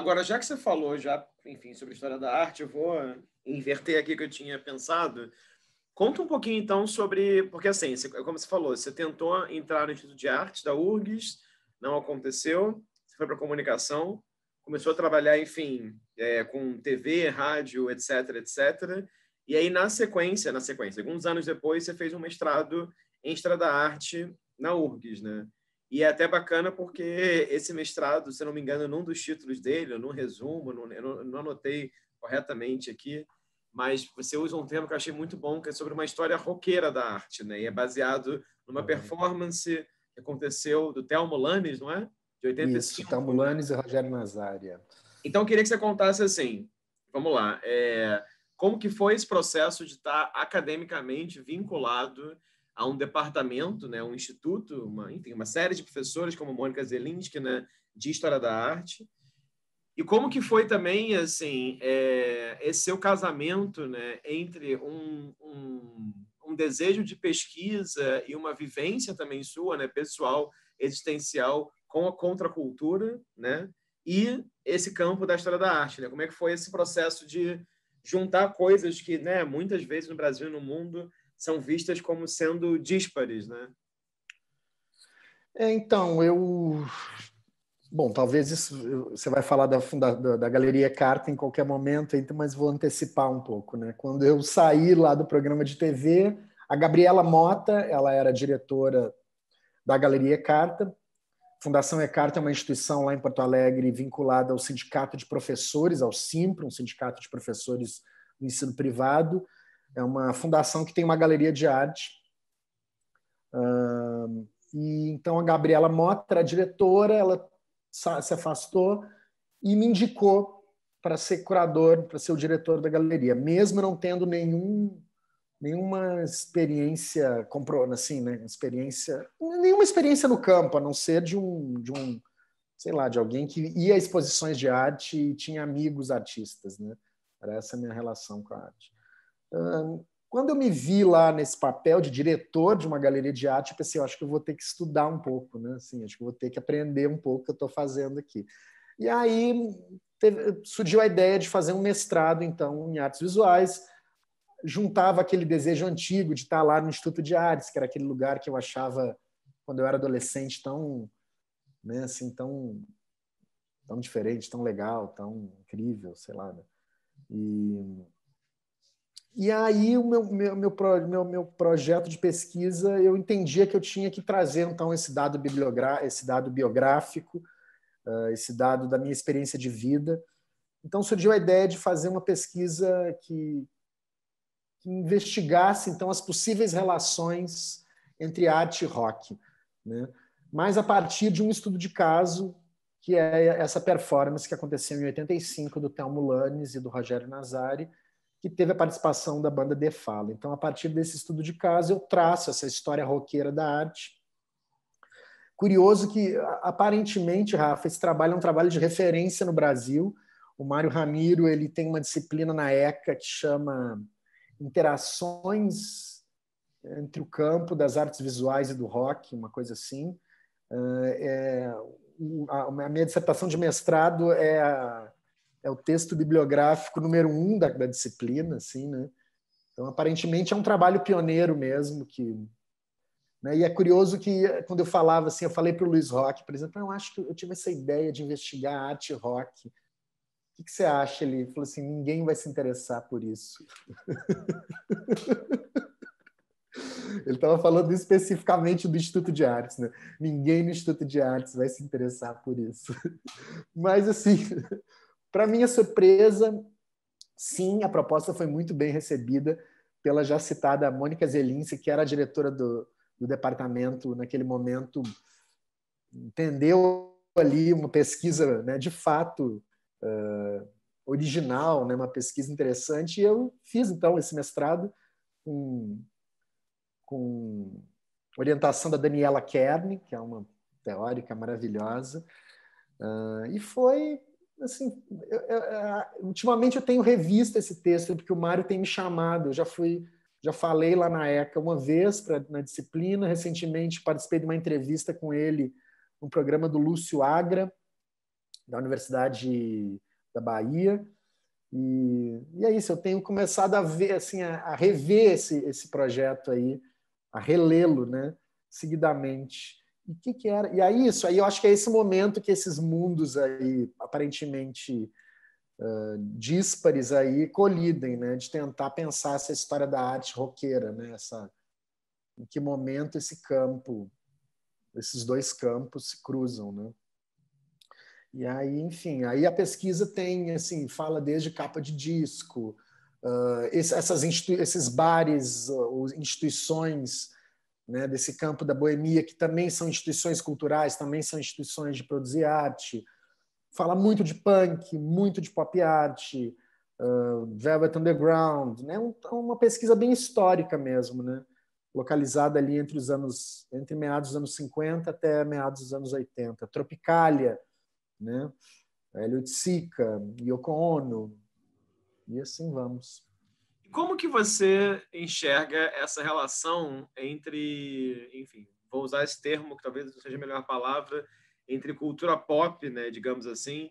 Agora, já que você falou já, enfim, sobre a história da arte, eu vou inverter aqui o que eu tinha pensado. Conta um pouquinho, então, sobre... Porque, assim, você, é como você falou, você tentou entrar no Instituto de Arte da URGS, não aconteceu, você foi para comunicação, começou a trabalhar, enfim, é, com TV, rádio, etc, etc. E aí, na sequência, na sequência, alguns anos depois, você fez um mestrado em História da Arte na URGS, né? E é até bacana porque esse mestrado, se não me engano, num dos títulos dele, eu não resumo, eu não, não anotei corretamente aqui, mas você usa um termo que eu achei muito bom, que é sobre uma história roqueira da arte, né? E é baseado numa performance que aconteceu do Thelmo Lannes, não é? De 85. Isso, Thelmo Lannes e Rogério Nazária. Então, eu queria que você contasse assim, vamos lá, é, como que foi esse processo de estar academicamente vinculado a um departamento, né, um instituto, uma, enfim, uma série de professores como Mônica Zelinski, né, de História da Arte. E como que foi também, assim, é, esse seu casamento, né, entre um, um, um, desejo de pesquisa e uma vivência também sua, né, pessoal, existencial, com a contracultura, né, e esse campo da História da Arte, né? Como é que foi esse processo de juntar coisas que, né, muitas vezes no Brasil e no mundo são vistas como sendo díspares, né? É, então, eu. Bom, talvez isso. Você vai falar da, da, da Galeria Carta em qualquer momento, então, mas vou antecipar um pouco. Né? Quando eu saí lá do programa de TV, a Gabriela Mota, ela era diretora da Galeria Carta. Fundação Ecarta é uma instituição lá em Porto Alegre vinculada ao Sindicato de Professores, ao SIMPRO, um sindicato de professores do ensino privado. É uma fundação que tem uma galeria de arte. e então a Gabriela Mota, a diretora, ela se afastou e me indicou para ser curador, para ser o diretor da galeria, mesmo não tendo nenhum nenhuma experiência comprou assim, né, experiência, nenhuma experiência no campo, a não ser de um de um, sei lá, de alguém que ia a exposições de arte e tinha amigos artistas, né? Era essa a minha relação com a arte. Quando eu me vi lá nesse papel de diretor de uma galeria de arte, eu pensei, eu acho que eu vou ter que estudar um pouco, né? Assim, acho que eu vou ter que aprender um pouco o que eu estou fazendo aqui. E aí teve, surgiu a ideia de fazer um mestrado, então, em artes visuais, juntava aquele desejo antigo de estar lá no Instituto de Artes, que era aquele lugar que eu achava, quando eu era adolescente, tão, né, assim, tão, tão diferente, tão legal, tão incrível, sei lá. Né? E e aí o meu, meu, meu, meu, meu projeto de pesquisa, eu entendia que eu tinha que trazer então esse dado bibliográfico, esse dado biográfico, ah, esse dado da minha experiência de vida. Então surgiu a ideia de fazer uma pesquisa que, que investigasse então as possíveis relações entre arte e rock, né? mas a partir de um estudo de caso que é essa performance que aconteceu em 85 do Thelmo Lannes e do Rogério Nazari, que teve a participação da banda The Fala. Então, a partir desse estudo de caso, eu traço essa história roqueira da arte. Curioso que, aparentemente, Rafa, esse trabalho é um trabalho de referência no Brasil. O Mário Ramiro ele tem uma disciplina na ECA que chama Interações entre o campo das artes visuais e do rock, uma coisa assim. Ah, é, a minha dissertação de mestrado é a é o texto bibliográfico número um da, da disciplina, assim, né? Então, aparentemente, é um trabalho pioneiro mesmo que... Né? E é curioso que, eh, quando eu falava assim, eu falei para o Luiz Rock, por exemplo, ah, eu acho que eu tive essa ideia de investigar arte rock. O que, que você acha? Ele falou assim, ninguém vai se interessar por isso. Ele estava falando especificamente do Instituto de Artes, né? Ninguém no Instituto de Artes vai se interessar por isso. Mas assim, para minha surpresa, sim, a proposta foi muito bem recebida pela já citada Mônica Zelinski, que era a diretora do, do departamento naquele momento, entendeu ali uma pesquisa né, de fato uh, original, né, uma pesquisa interessante, e eu fiz então esse mestrado com, com orientação da Daniela Kern, que é uma teórica maravilhosa, uh, e foi assim, eu, eu, ultimamente eu tenho revisto esse texto porque o Mário tem me chamado. Eu já fui, já falei lá na ECA uma vez pra, na disciplina. Recentemente participei de uma entrevista com ele no programa do Lúcio Agra da Universidade da Bahia. E, e é isso. Eu tenho começado a ver, assim, a, a rever esse, esse projeto aí, a relê-lo, né? Seguidamente. E que que era? E aí isso, aí eu acho que é esse momento que esses mundos aí aparentemente uh, díspares aí colidem, né? De tentar pensar essa história da arte roqueira, né? Essa, em que momento esse campo, esses dois campos se cruzam, né? E aí, enfim, aí a pesquisa tem, assim, fala desde capa de disco, uh, esses, essas esses bares, uh, instituições né, desse campo da boemia, que também são instituições culturais, também são instituições de produzir arte. Fala muito de punk, muito de pop art, uh, Velvet Underground, né, um, é uma pesquisa bem histórica mesmo, né, localizada ali entre os anos, entre meados dos anos 50 até meados dos anos 80. Tropicália, né, Elliot Sica, Yoko Ono, e assim vamos. Como que você enxerga essa relação entre, enfim, vou usar esse termo que talvez não seja a melhor palavra, entre cultura pop, né, digamos assim,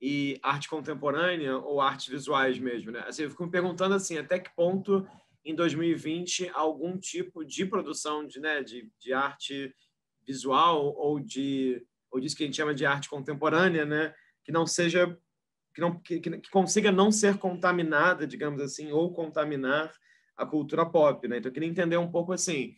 e arte contemporânea ou artes visuais mesmo, né? Assim, eu fico me perguntando assim, até que ponto em 2020 algum tipo de produção de, né, de, de arte visual ou de ou disso que a gente chama de arte contemporânea, né, que não seja que, não, que, que consiga não ser contaminada, digamos assim, ou contaminar a cultura pop, né? Então eu queria entender um pouco assim,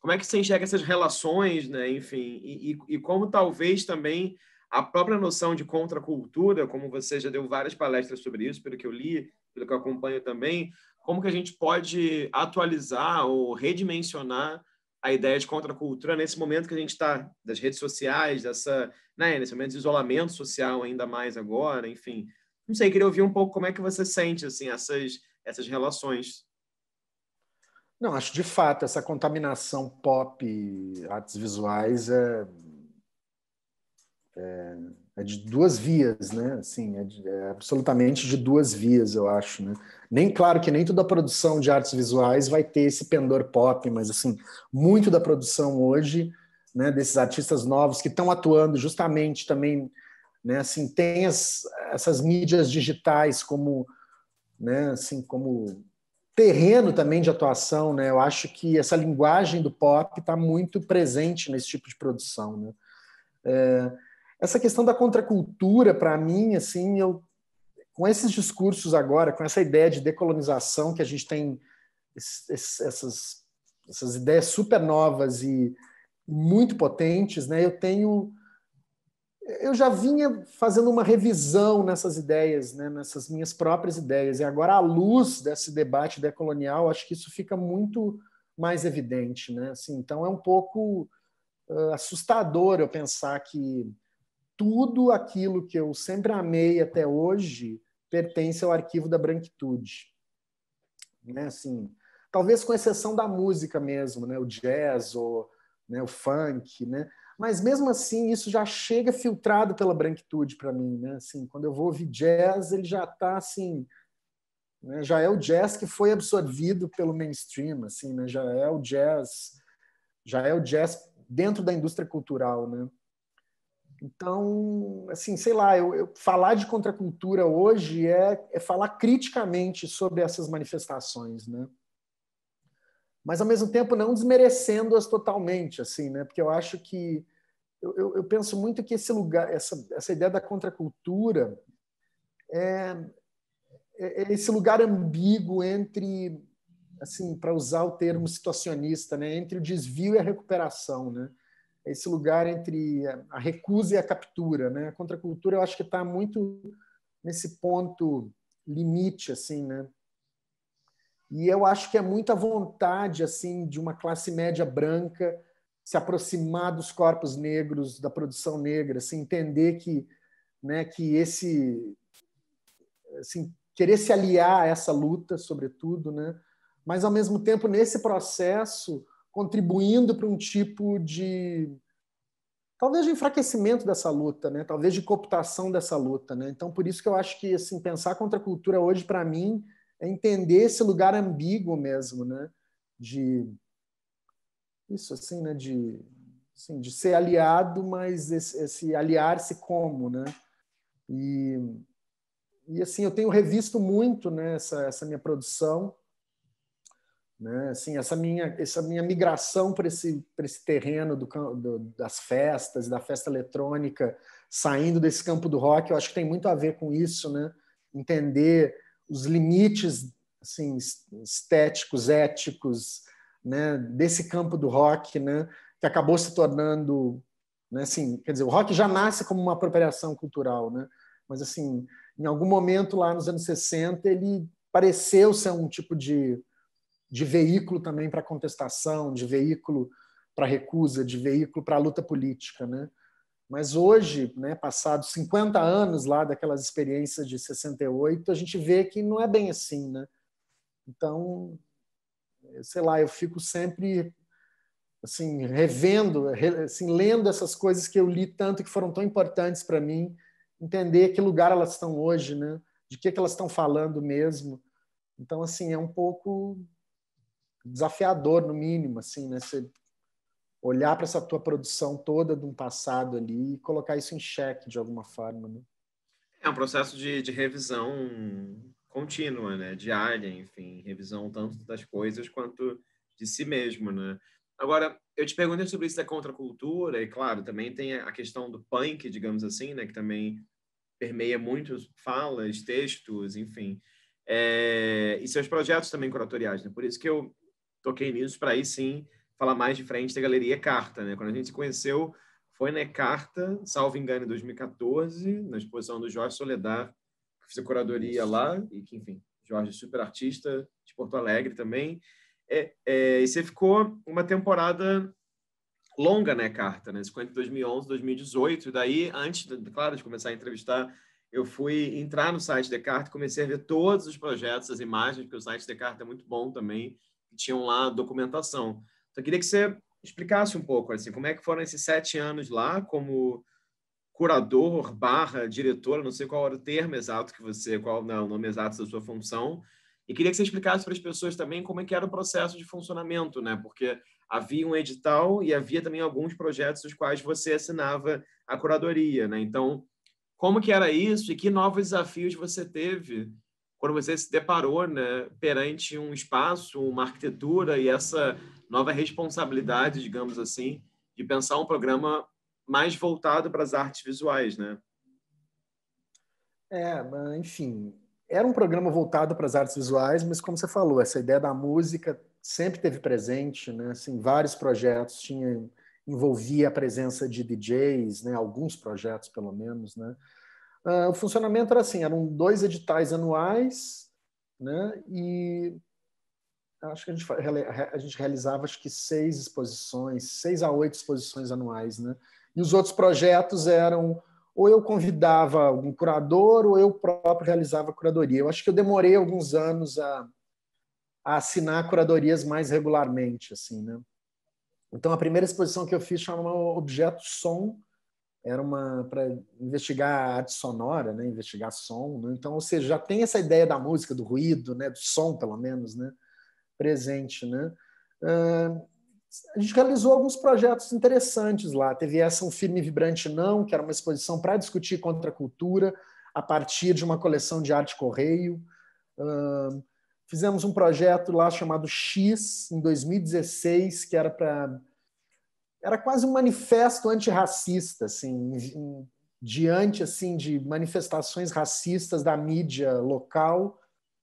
como é que você enxerga essas relações, né? Enfim, e, e, e como talvez também a própria noção de contracultura, como você já deu várias palestras sobre isso, pelo que eu li, pelo que eu acompanho também, como que a gente pode atualizar ou redimensionar a ideia de contracultura nesse momento que a gente está, das redes sociais, dessa, né, nesse momento de isolamento social ainda mais agora, enfim. Não sei, queria ouvir um pouco como é que você sente assim essas, essas relações. Não, acho de fato essa contaminação pop, artes visuais é, é é de duas vias, né? Assim, é, de, é, absolutamente de duas vias, eu acho, né? Nem claro que nem toda a produção de artes visuais vai ter esse pendor pop, mas assim, muito da produção hoje, né, desses artistas novos que estão atuando justamente também, né, assim, tem as, essas mídias digitais como, né, assim, como terreno também de atuação, né? Eu acho que essa linguagem do pop está muito presente nesse tipo de produção, né? É, essa questão da contracultura, para mim, assim, eu com esses discursos agora, com essa ideia de decolonização que a gente tem esses, essas, essas ideias super novas e muito potentes, né? Eu tenho eu já vinha fazendo uma revisão nessas ideias, né? nessas minhas próprias ideias. E agora, à luz desse debate decolonial, acho que isso fica muito mais evidente. Né? Assim, então, é um pouco uh, assustador eu pensar que tudo aquilo que eu sempre amei até hoje pertence ao arquivo da branquitude. Né? Assim, talvez com exceção da música mesmo, né? o jazz ou né? o funk, né? mas mesmo assim isso já chega filtrado pela branquitude para mim. Né? Assim, quando eu vou ouvir jazz, ele já está assim, né? já é o jazz que foi absorvido pelo mainstream, assim, né? já é o jazz, já é o jazz dentro da indústria cultural, né? Então, assim, sei lá, eu, eu falar de contracultura hoje é, é, falar criticamente sobre essas manifestações, né? Mas, ao mesmo tempo, não desmerecendo-as totalmente, assim, né? Porque eu acho que... Eu, eu, eu penso muito que esse lugar, essa, essa ideia da contracultura é, é, é esse lugar ambíguo entre, assim, para usar o termo situacionista, né? Entre o desvio e a recuperação, né? esse lugar entre a recusa e a captura, né? A contracultura eu acho que está muito nesse ponto limite, assim, né? E eu acho que é muita vontade, assim, de uma classe média branca se aproximar dos corpos negros, da produção negra, assim, entender que, né, que esse, assim, querer se aliar a essa luta, sobretudo, né? Mas ao mesmo tempo nesse processo contribuindo para um tipo de talvez de enfraquecimento dessa luta, né? Talvez de cooptação dessa luta, né? Então por isso que eu acho que assim pensar contra a cultura hoje para mim é entender esse lugar ambíguo mesmo, né? De isso assim, né? De assim, de ser aliado, mas esse, esse aliar-se como, né? E e assim eu tenho revisto muito né, essa, essa minha produção né? Assim, essa minha essa minha migração para esse para esse terreno do, do, das festas da festa eletrônica, saindo desse campo do rock, eu acho que tem muito a ver com isso, né? Entender os limites assim estéticos, éticos, né? Desse campo do rock, né? Que acabou se tornando, né? Assim, quer dizer, o rock já nasce como uma apropriação cultural, né? Mas assim, em algum momento lá nos anos 60 ele pareceu ser um tipo de de veículo também para contestação, de veículo para recusa, de veículo para a luta política, né? Mas hoje, né, passados 50 anos lá daquelas experiências de 68, a gente vê que não é bem assim, né? Então, sei lá, eu fico sempre assim revendo, assim lendo essas coisas que eu li tanto que foram tão importantes para mim, entender que lugar elas estão hoje, né? De que, que elas estão falando mesmo. Então, assim, é um pouco desafiador, no mínimo, assim, né? Você olhar para essa tua produção toda de um passado ali e colocar isso em xeque de alguma forma, né? É um processo de, de revisão contínua, né? Diária, enfim, revisão tanto das coisas quanto de si mesmo, né? Agora, eu te perguntei sobre isso da contracultura, e claro, também tem a questão do punk, digamos assim, né? Que também permeia muitos falas, textos, enfim. É, e seus projetos também curatoriais, né? Por isso que eu toquei nisso para aí sim falar mais de frente da Galeria Carta, né? Quando a gente se conheceu, foi na Carta, salvo engano, em 2014, na exposição do Jorge Soledar, que fiz a curadoria lá, e que, enfim, Jorge, é super artista de Porto Alegre também. É, é, e você ficou uma temporada longa, né, Carta, né? Ficou entre 2011 e 2018, e daí, antes, claro, de começar a entrevistar, eu fui entrar no site Carta, comecei a ver todos os projetos, as imagens, porque o site carta é muito bom também, que tinham lá documentação. Então, eu queria que você explicasse um pouco, assim, como é que foram esses sete anos lá como curador barra diretor, não sei qual era o termo exato que você, qual não, né, o nome exato da sua função, e queria que você explicasse para as pessoas também como é que era o processo de funcionamento, né? Porque havia um edital e havia também alguns projetos os quais você assinava a curadoria, né? Então, como que era isso e que novos desafios você teve quando você se deparou né, perante um espaço, uma arquitetura e essa nova responsabilidade, digamos assim, de pensar um programa mais voltado para as artes visuais, né? É, enfim, era um programa voltado para as artes visuais, mas como você falou, essa ideia da música sempre teve presente, né? Assim, vários projetos tinham envolvia a presença de DJs, né? Alguns projetos, pelo menos, né? Uh, o funcionamento era assim, eram dois editais anuais, né? E acho que a gente, a gente realizava acho que seis exposições, seis a oito exposições anuais, né? E os outros projetos eram ou eu convidava um curador ou eu próprio realizava a curadoria. Eu acho que eu demorei alguns anos a, a assinar curadorias mais regularmente, assim, né? Então a primeira exposição que eu fiz chamava Objeto Som, era uma para investigar a arte sonora, né? investigar som. Né? Então, ou seja, já tem essa ideia da música, do ruído, né? do som, pelo menos, né? presente. Né? Uh, a gente realizou alguns projetos interessantes lá. Teve essa Um Firme Vibrante Não, que era uma exposição para discutir contra a cultura a partir de uma coleção de arte correio. Uh, fizemos um projeto lá chamado X, em 2016, que era para era quase um manifesto antirracista, assim, diante assim de manifestações racistas da mídia local,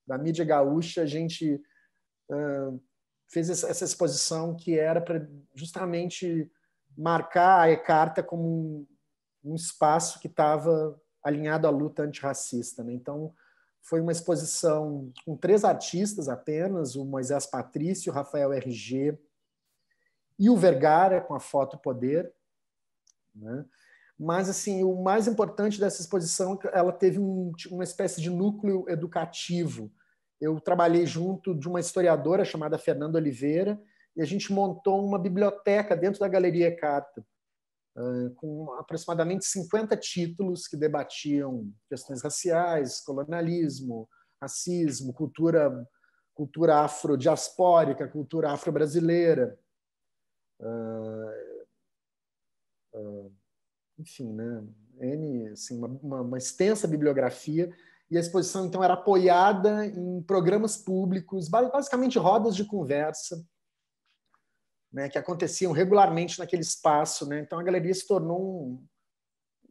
da mídia gaúcha, a gente uh, fez essa exposição que era para justamente marcar a Ecarta como um, um espaço que estava alinhado à luta antirracista. Né? Então, foi uma exposição com três artistas apenas, o Moisés Patrício, Rafael RG e o Vergara com a foto Poder. Né? Mas assim, o mais importante dessa exposição é que ela teve um, uma espécie de núcleo educativo. Eu trabalhei junto de uma historiadora chamada Fernanda Oliveira e a gente montou uma biblioteca dentro da Galeria Carta, ah, com aproximadamente 50 títulos que debatiam questões raciais, colonialismo, racismo, cultura cultura afrodiaspórica, cultura afro-brasileira, Uh, enfim, né? N, assim, uma, uma, uma extensa bibliografia e a exposição então era apoiada em programas públicos, basicamente rodas de conversa, né, que aconteciam regularmente naquele espaço. Né? Então a galeria se tornou um,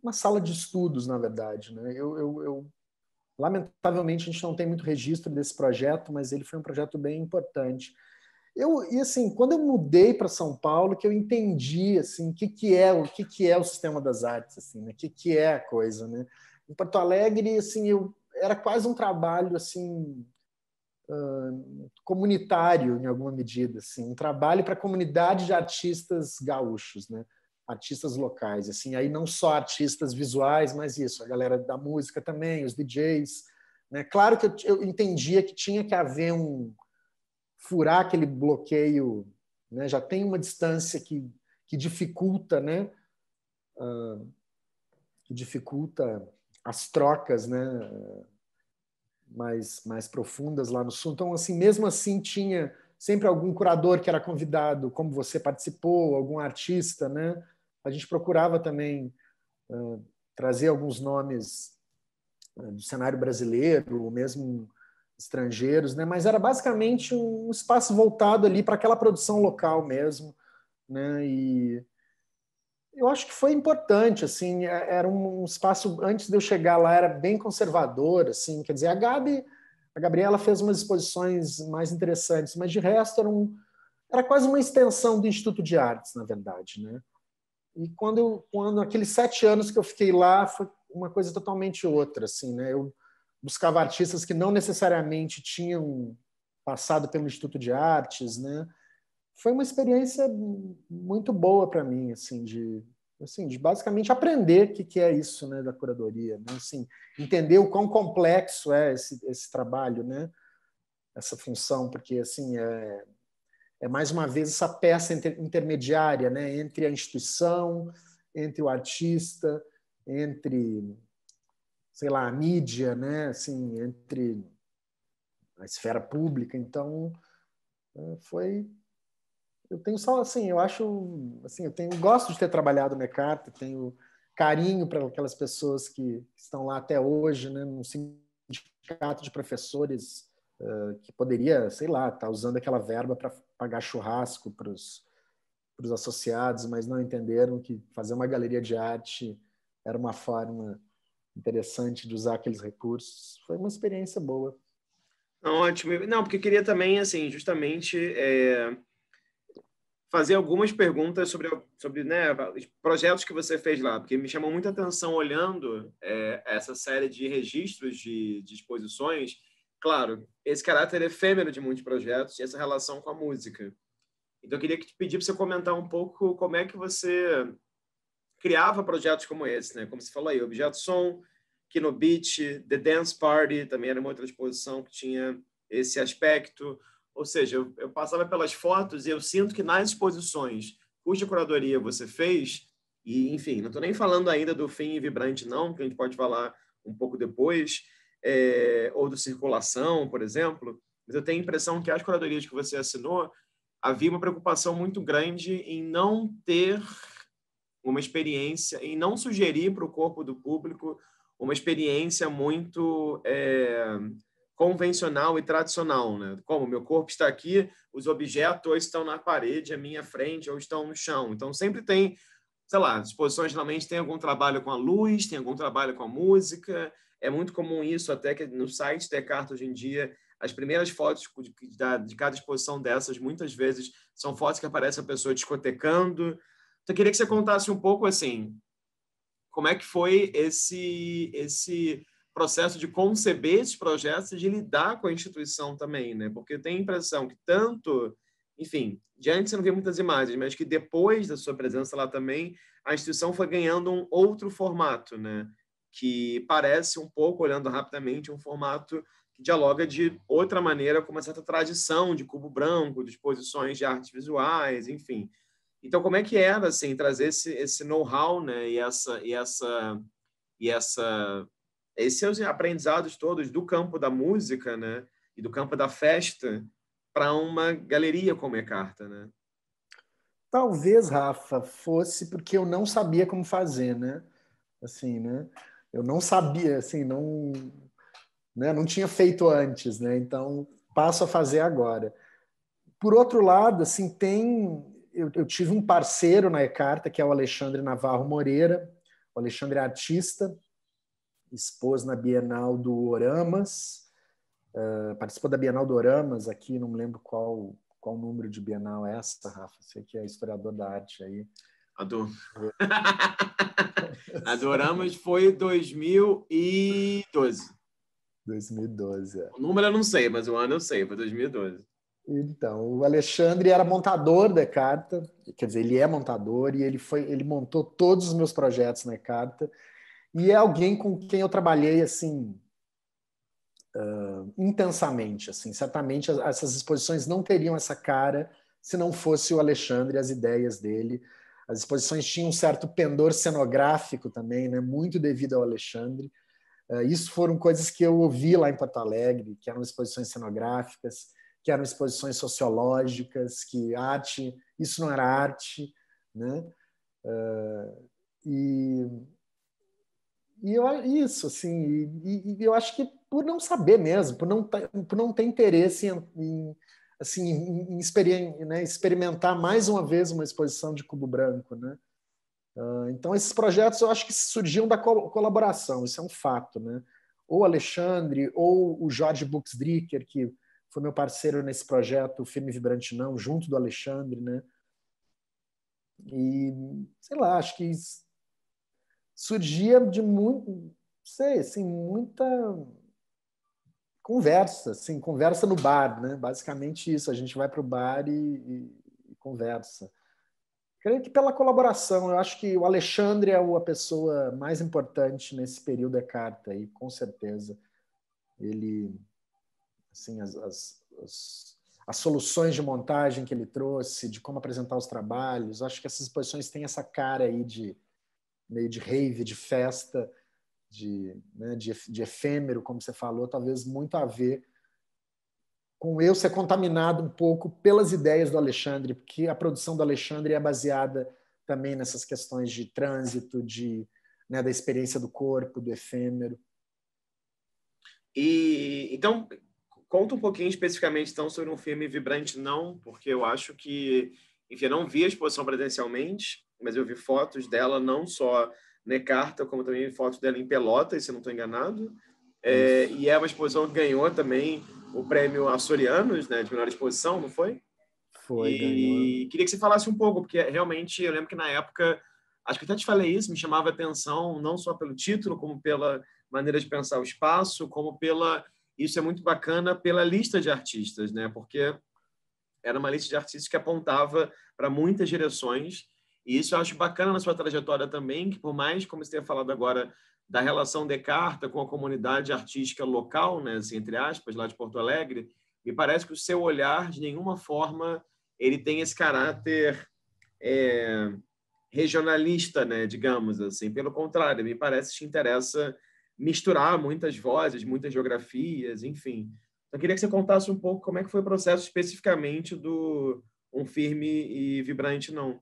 uma sala de estudos, na verdade. Né? Eu, eu, eu, lamentavelmente a gente não tem muito registro desse projeto, mas ele foi um projeto bem importante. Eu, e assim, quando eu mudei para São Paulo, que eu entendi assim, o que, que é o que, que é o sistema das artes, assim, né? O que, que é a coisa, né? Em Porto Alegre, assim, eu era quase um trabalho assim uh, comunitário em alguma medida, assim, um trabalho para a comunidade de artistas gaúchos, né? Artistas locais, assim, aí não só artistas visuais, mas isso, a galera da música também, os DJs, né? Claro que eu, eu entendia que tinha que haver um furar aquele bloqueio, né? já tem uma distância que, que dificulta, né? Uh, que dificulta as trocas, né? Mais, mais profundas lá no sul. Então, assim, mesmo assim, tinha sempre algum curador que era convidado, como você participou, algum artista, né? A gente procurava também uh, trazer alguns nomes ah, do cenário brasileiro, ou mesmo estrangeiros, né? mas era basicamente um espaço voltado ali para aquela produção local mesmo. Né? E eu acho que foi importante, assim, é, era um espaço, antes de eu chegar lá, era bem conservador, assim, quer dizer, a Gabi, a Gabriela fez umas exposições mais interessantes, mas de resto era, um, era quase uma extensão do Instituto de Artes, na verdade, né? E quando eu, quando aqueles sete anos que eu fiquei lá, foi uma coisa totalmente outra, assim, né? Eu buscava artistas que não necessariamente tinham passado pelo Instituto de Artes, né? Foi uma experiência muito boa para mim, assim, de, assim, de basicamente aprender o que, que é isso, né, da curadoria, né? assim, entender o quão complexo é esse, esse trabalho, né? Essa função, porque assim é, é mais uma vez essa peça inter, intermediária, né, entre a instituição, entre o artista, entre sei lá, a mídia, né? Assim, entre a esfera pública. Então, é, foi eu tenho só assim, eu acho assim, eu tenho gosto de ter trabalhado no ECART, tenho carinho para aquelas pessoas que estão lá até hoje, né, num sindicato de professores uh, que poderia, sei lá, estar tá usando aquela verba para pagar churrasco para os associados, mas não entenderam que fazer uma galeria de arte era uma forma interessante de usar aqueles recursos. Foi uma experiência boa. ótimo. Não, porque eu queria também, assim, justamente é, fazer algumas perguntas sobre, sobre né, projetos que você fez lá, porque me chamou muita atenção olhando é, essa série de registros de, de exposições. Claro, esse caráter efêmero de muitos projetos e essa relação com a música. Então, eu queria que te pedir para você comentar um pouco como é que você criava projetos como esse, né? Como se falou aí, Objeto Som, Kino Beach, The Dance Party, também era uma outra exposição que tinha esse aspecto. Ou seja, eu, eu passava pelas fotos e eu sinto que nas exposições cuja curadoria você fez, e enfim, não estou nem falando ainda do fim vibrante, não, que a gente pode falar um pouco depois, é, ou do circulação, por exemplo, mas eu tenho a impressão que as curadorias que você assinou havia uma preocupação muito grande em não ter uma experiência e não sugerir para o corpo do público uma experiência muito é, convencional e tradicional, né? Como meu corpo está aqui, os objetos estão na parede, à minha frente ou estão no chão. Então sempre tem, sei lá, exposições geralmente tem algum trabalho com a luz, tem algum trabalho com a música. É muito comum isso até que no site Carta hoje em dia as primeiras fotos de, de cada exposição dessas muitas vezes são fotos que aparece a pessoa discotecando, então, eu queria que você contasse um pouco, assim, como é que foi esse, esse processo de conceber esses projetos e de lidar com a instituição também, né? Porque tem a impressão que tanto, enfim, diante você não vê muitas imagens, mas que depois da sua presença lá também, a instituição foi ganhando um outro formato, né? Que parece um pouco, olhando rapidamente, um formato que dialoga de outra maneira com uma certa tradição de cubo branco, de exposições de artes visuais, enfim. Então, como é que era assim trazer esse, esse know-how, né, e essa e essa e essa esses aprendizados todos do campo da música, né, e do campo da festa para uma galeria como é carta, né? Talvez, Rafa, fosse porque eu não sabia como fazer, né? Assim, né? Eu não sabia, assim, não, né? Não tinha feito antes, né? Então passo a fazer agora. Por outro lado, assim, tem eu, eu, tive um parceiro na Ecarta, que é o Alexandre Navarro Moreira, o Alexandre é artista, expôs na Bienal do Oramas, uh, participou da Bienal do Oramas aqui, não me lembro qual, qual número de Bienal é essa, Rafa, você que é historiador da arte aí. A do... Oramas foi 2012. 2012, é. O número eu não sei, mas o ano eu sei, foi 2012. Então, o Alexandre era montador da Carta, quer dizer, ele é montador e ele foi, ele montou todos os meus projetos na Carta e é alguém com quem eu trabalhei assim uh, intensamente, assim, certamente essas exposições não teriam essa cara se não fosse o Alexandre, as ideias dele. As exposições tinham um certo pendor cenográfico também, né? muito devido ao Alexandre. Uh, isso foram coisas que eu ouvi lá em Porto Alegre, que eram exposições cenográficas que eram exposições sociológicas, que arte, isso não era arte, né? Uh, e, e eu, isso, assim, e, e, eu acho que por não saber mesmo, por não, por não ter interesse em, em assim, em, em né, experimentar mais uma vez uma exposição de cubo branco, né? Uh, então esses projetos eu acho que surgiam da col colaboração, isso é um fato, né? Ou Alexandre, ou o Jorge Buxdricker, que foi meu parceiro nesse projeto Filme Vibrante Não, junto do Alexandre, né? E, sei lá, acho que surgia de muito, sei, assim, muita conversa, assim, conversa no bar, né? Basicamente isso, a gente vai para o bar e, e, e conversa. Creio que pela colaboração, eu acho que o Alexandre é a pessoa mais importante nesse período é carta, e com certeza ele assim, as, as, as, as soluções de montagem que ele trouxe, de como apresentar os trabalhos. Acho que essas exposições têm essa cara aí de meio de rave, de festa, de, né, de, de efêmero, como você falou, talvez muito a ver com eu ser contaminado um pouco pelas ideias do Alexandre, porque a produção do Alexandre é baseada também nessas questões de trânsito, de né, da experiência do corpo, do efêmero. E então Conta um pouquinho especificamente, então, sobre um filme Vibrante Não, porque eu acho que, enfim, eu não vi a exposição presencialmente, mas eu vi fotos dela, não só na Carta como também fotos dela em Pelotas, se não estou enganado. É, e é uma exposição que ganhou também o prêmio Açorianos, né, de melhor exposição, não foi? Foi, e ganhou. queria que você falasse um pouco, porque realmente eu lembro que na época, acho que até te falei isso, me chamava a atenção não só pelo título, como pela maneira de pensar o espaço, como pela isso é muito bacana pela lista de artistas, né? Porque era uma lista de artistas que apontava para muitas direções. E isso eu acho bacana na sua trajetória também, que por mais, como você tenha falado agora, da relação Descartes com a comunidade artística local, né, assim, entre aspas, lá de Porto Alegre, me parece que o seu olhar, de nenhuma forma, ele tem esse caráter é, regionalista, né, digamos assim. Pelo contrário, me parece que te interessa misturar muitas vozes, muitas geografias, enfim. Então, eu queria que você contasse um pouco como é que foi o processo especificamente do Um Firme e Vibrante Não.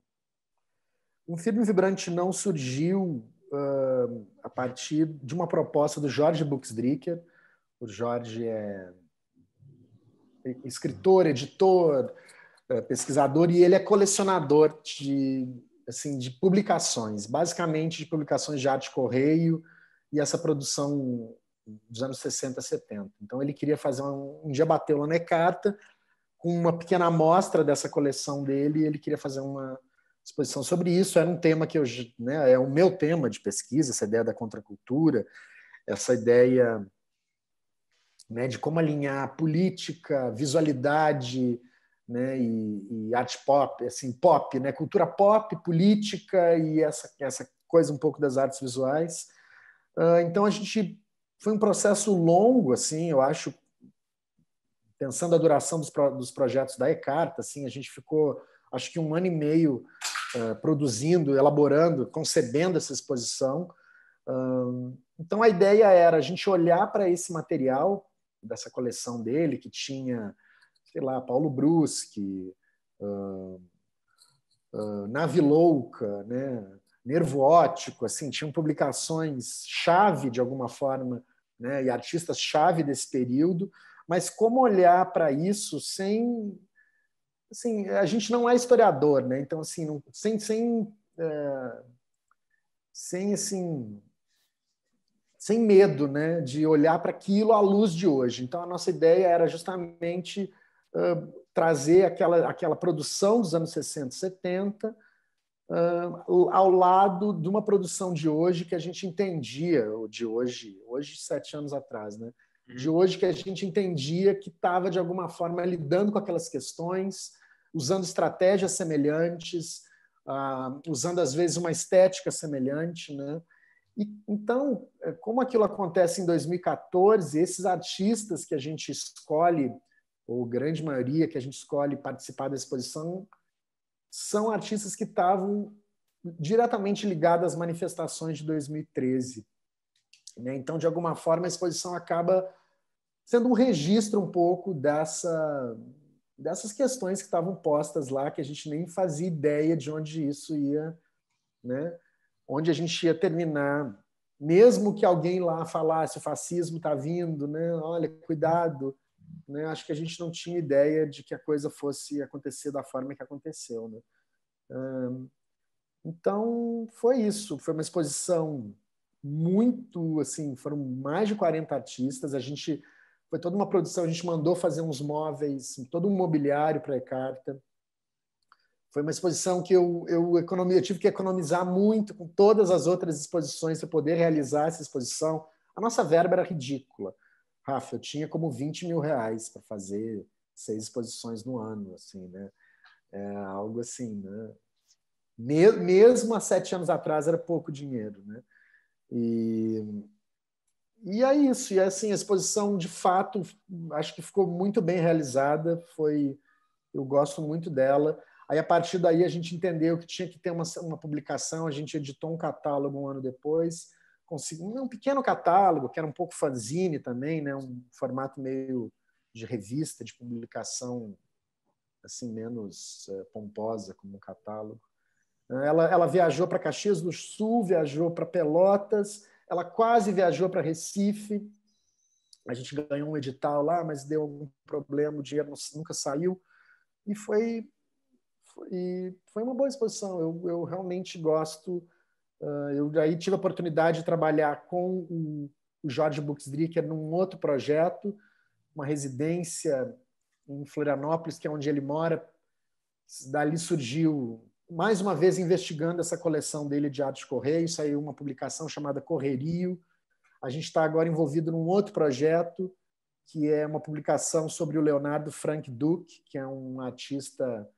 Um Firme e Vibrante Não surgiu uh, a partir de uma proposta do Jorge Buxdricker. O Jorge é escritor, editor, pesquisador e ele é colecionador de assim de publicações, basicamente de publicações de arte correio, e essa produção dos anos 60, 70. Então ele queria fazer um, um dia bateu lá na carta com uma pequena amostra dessa coleção dele, e ele queria fazer uma exposição sobre isso. Era um tema que eu, né, é o meu tema de pesquisa, essa ideia da contracultura, essa ideia né, de como alinhar política, visualidade, né, e, e arte pop, assim, pop, né, cultura pop, política e essa, essa coisa um pouco das artes visuais. Ah, então a gente foi um processo longo, assim, eu acho, pensando a duração dos, pro, dos projetos da Ecarta, assim, a gente ficou acho que um ano e meio uh, produzindo, elaborando, concebendo essa exposição. Uh, então a ideia era a gente olhar para esse material dessa coleção dele que tinha, sei lá, Paulo Bruschi, uh, uh, Navi Louca, né? nervo ótico assim, tinham publicações chave de alguma forma, né, e artistas chave desse período, mas como olhar para isso sem assim, a gente não é historiador, né? Então assim, não, sem sem é, sem assim sem medo, né, de olhar para aquilo à luz de hoje. Então a nossa ideia era justamente uh, trazer aquela aquela produção dos anos 60, 70 uh, ao lado de uma produção de hoje que a gente entendia, ou de hoje, hoje sete anos atrás, né? Uhum. de hoje que a gente entendia que estava, de alguma forma, lidando com aquelas questões, usando estratégias semelhantes, uh, usando, às vezes, uma estética semelhante. Né? E, então, é, como aquilo acontece em 2014, esses artistas que a gente escolhe, ou grande maioria que a gente escolhe participar da exposição, são artistas que estavam diretamente ligados às manifestações de 2013. Né? Então, de alguma forma, a exposição acaba sendo um registro um pouco dessa, dessas questões que estavam postas lá, que a gente nem fazia ideia de onde isso ia, né? onde a gente ia terminar. Mesmo que alguém lá falasse, o fascismo está vindo, né? olha, cuidado, né? Acho que a gente não tinha ideia de que a coisa fosse acontecer da forma que aconteceu, né? Um, então foi isso, foi uma exposição muito assim, foram mais de 40 artistas, a gente foi toda uma produção, a gente mandou fazer uns móveis, assim, todo um mobiliário para a Ecarta. Foi uma exposição que eu, eu, economia, eu tive que economizar muito com todas as outras exposições para poder realizar essa exposição. A nossa verba era ridícula. Rafa, eu tinha como 20 mil reais para fazer seis exposições no ano, assim, né? É algo assim, né? Mesmo há sete anos atrás era pouco dinheiro, né? E, e é isso. E é assim, a exposição, de fato, acho que ficou muito bem realizada. Foi, eu gosto muito dela. Aí, a partir daí, a gente entendeu que tinha que ter uma, uma publicação. A gente editou um catálogo um ano depois um pequeno catálogo, que era um pouco fanzine também, né? um formato meio de revista, de publicação assim menos eh, pomposa como um catálogo. Ela, ela viajou para Caxias do Sul, viajou para Pelotas, ela quase viajou para Recife. A gente ganhou um edital lá, mas deu algum problema, o dinheiro nunca saiu. E foi, foi, foi uma boa exposição. Eu, eu realmente gosto ah, eu aí tive a oportunidade de trabalhar com o Jorge Buxdricker num outro projeto, uma residência em Florianópolis, que é onde ele mora. Dali surgiu, mais uma vez investigando essa coleção dele de arte de correio, saiu uma publicação chamada Correrio. A gente está agora envolvido num outro projeto, que é uma publicação sobre o Leonardo Frank Duke, que é um artista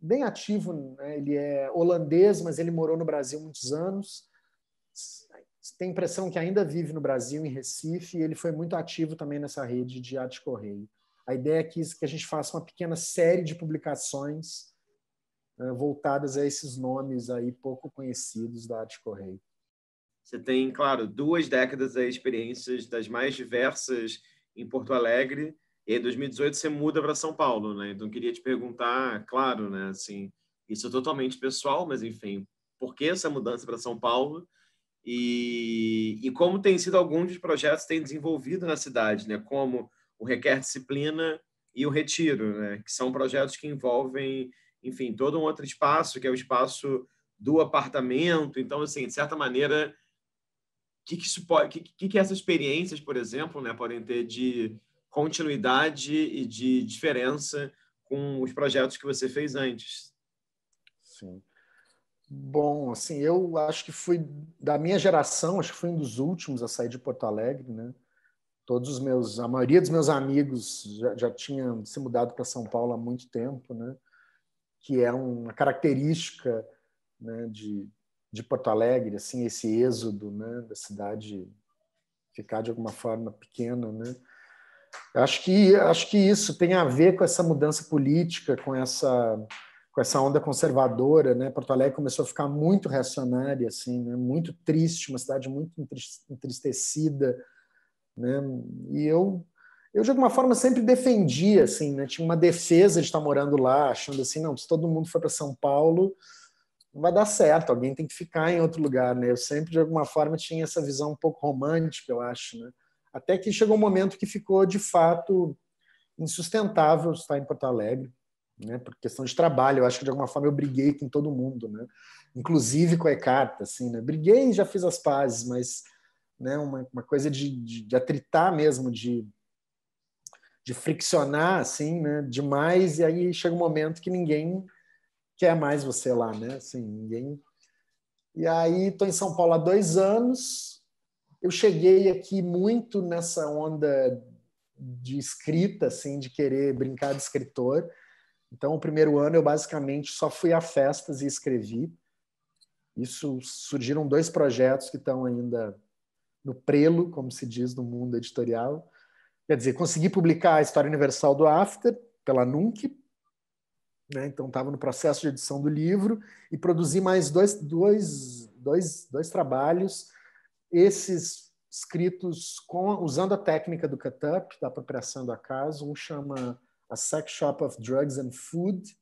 bem ativo, né? ele é holandês, mas ele morou no Brasil muitos anos. Tem impressão que ainda vive no Brasil, em Recife, e ele foi muito ativo também nessa rede de arte correio. A ideia é que, a gente faça uma pequena série de publicações né, voltadas a esses nomes aí pouco conhecidos da arte correio. Você tem, claro, duas décadas de experiências das mais diversas em Porto Alegre, e 2018 você muda para São Paulo, né? Então queria te perguntar, claro, né? Assim, isso é totalmente pessoal, mas enfim, por que essa mudança para São Paulo? E, e como tem sido alguns dos projetos que tem desenvolvido na cidade, né? Como o Requer Disciplina e o Retiro, né? Que são projetos que envolvem, enfim, todo um outro espaço, que é o espaço do apartamento. Então, assim, de certa maneira, o que, que, que, que essas experiências, por exemplo, né, podem ter de continuidade e de diferença com os projetos que você fez antes. Sim. Bom, assim, eu acho que fui da minha geração, acho que fui um dos últimos a sair de Porto Alegre, né? Todos os meus, a maioria dos meus amigos já, já tinha se mudado para São Paulo há muito tempo, né? Que é uma característica né, de, de Porto Alegre, assim, esse êxodo, né? Da cidade ficar de alguma forma pequena, né? Acho que, acho que isso tem a ver com essa mudança política, com essa, com essa onda conservadora. Né? Porto Alegre começou a ficar muito reacionária, assim, né? muito triste, uma cidade muito entristecida. Né? E eu, eu, de alguma forma, sempre defendia, assim, né? tinha uma defesa de estar morando lá, achando assim: não, se todo mundo for para São Paulo, não vai dar certo, alguém tem que ficar em outro lugar. Né? Eu sempre, de alguma forma, tinha essa visão um pouco romântica, eu acho. Né? Até que chegou um momento que ficou, de fato, insustentável estar em Porto Alegre, né? por questão de trabalho. Eu acho que, de alguma forma, eu briguei com todo mundo, né? inclusive com a Ecarta. Assim, né? Briguei e já fiz as pazes, mas né? uma, uma coisa de, de, de atritar mesmo, de de friccionar assim, né, demais e aí chega um momento que ninguém quer mais você lá, né? Assim, ninguém. E aí estou em São Paulo há dois anos eu cheguei aqui muito nessa onda de escrita, assim, de querer brincar de escritor. Então, o primeiro ano eu basicamente só fui a festas e escrevi. Isso surgiram dois projetos que estão ainda no prelo, como se diz no mundo editorial. Quer dizer, consegui publicar a História Universal do After pela Nunc, né? então estava no processo de edição do livro, e produzi mais dois, dois, dois, dois trabalhos esses escritos com, usando a técnica do cut-up, da apropriação do acaso. Um chama A Sex Shop of Drugs and Food,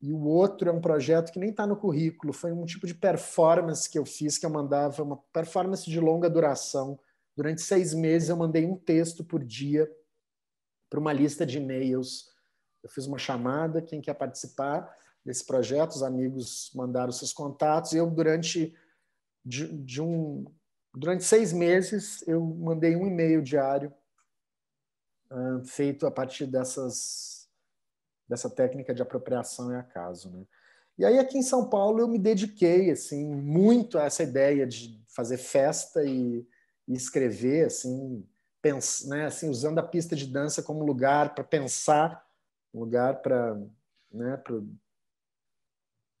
e o outro é um projeto que nem está no currículo, foi um tipo de performance que eu fiz, que eu mandava, uma performance de longa duração. Durante seis meses eu mandei um texto por dia para uma lista de e-mails. Eu fiz uma chamada, quem quer participar desse projeto, os amigos mandaram seus contatos, e eu, durante de, de um Durante seis meses, eu mandei um e-mail diário uh, feito a partir dessas, dessa técnica de apropriação e acaso. Né? E aí, aqui em São Paulo, eu me dediquei assim muito a essa ideia de fazer festa e, e escrever, assim, pens, né, assim, usando a pista de dança como lugar para pensar, um lugar para né,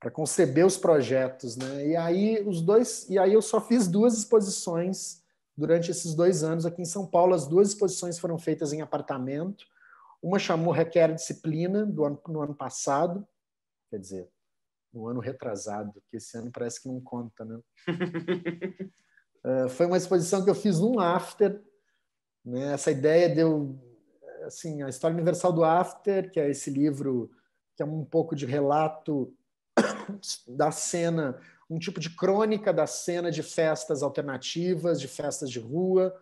para conceber os projetos, né? E aí os dois, e aí eu só fiz duas exposições durante esses dois anos aqui em São Paulo. As duas exposições foram feitas em apartamento. Uma chamou Requer Disciplina do ano, no ano passado, quer dizer, no ano retrasado, que esse ano parece que não conta, né? uh, foi uma exposição que eu fiz num after, né? Essa ideia deu assim a história universal do after, que é esse livro que é um pouco de relato da cena, um tipo de crônica da cena de festas alternativas, de festas de rua,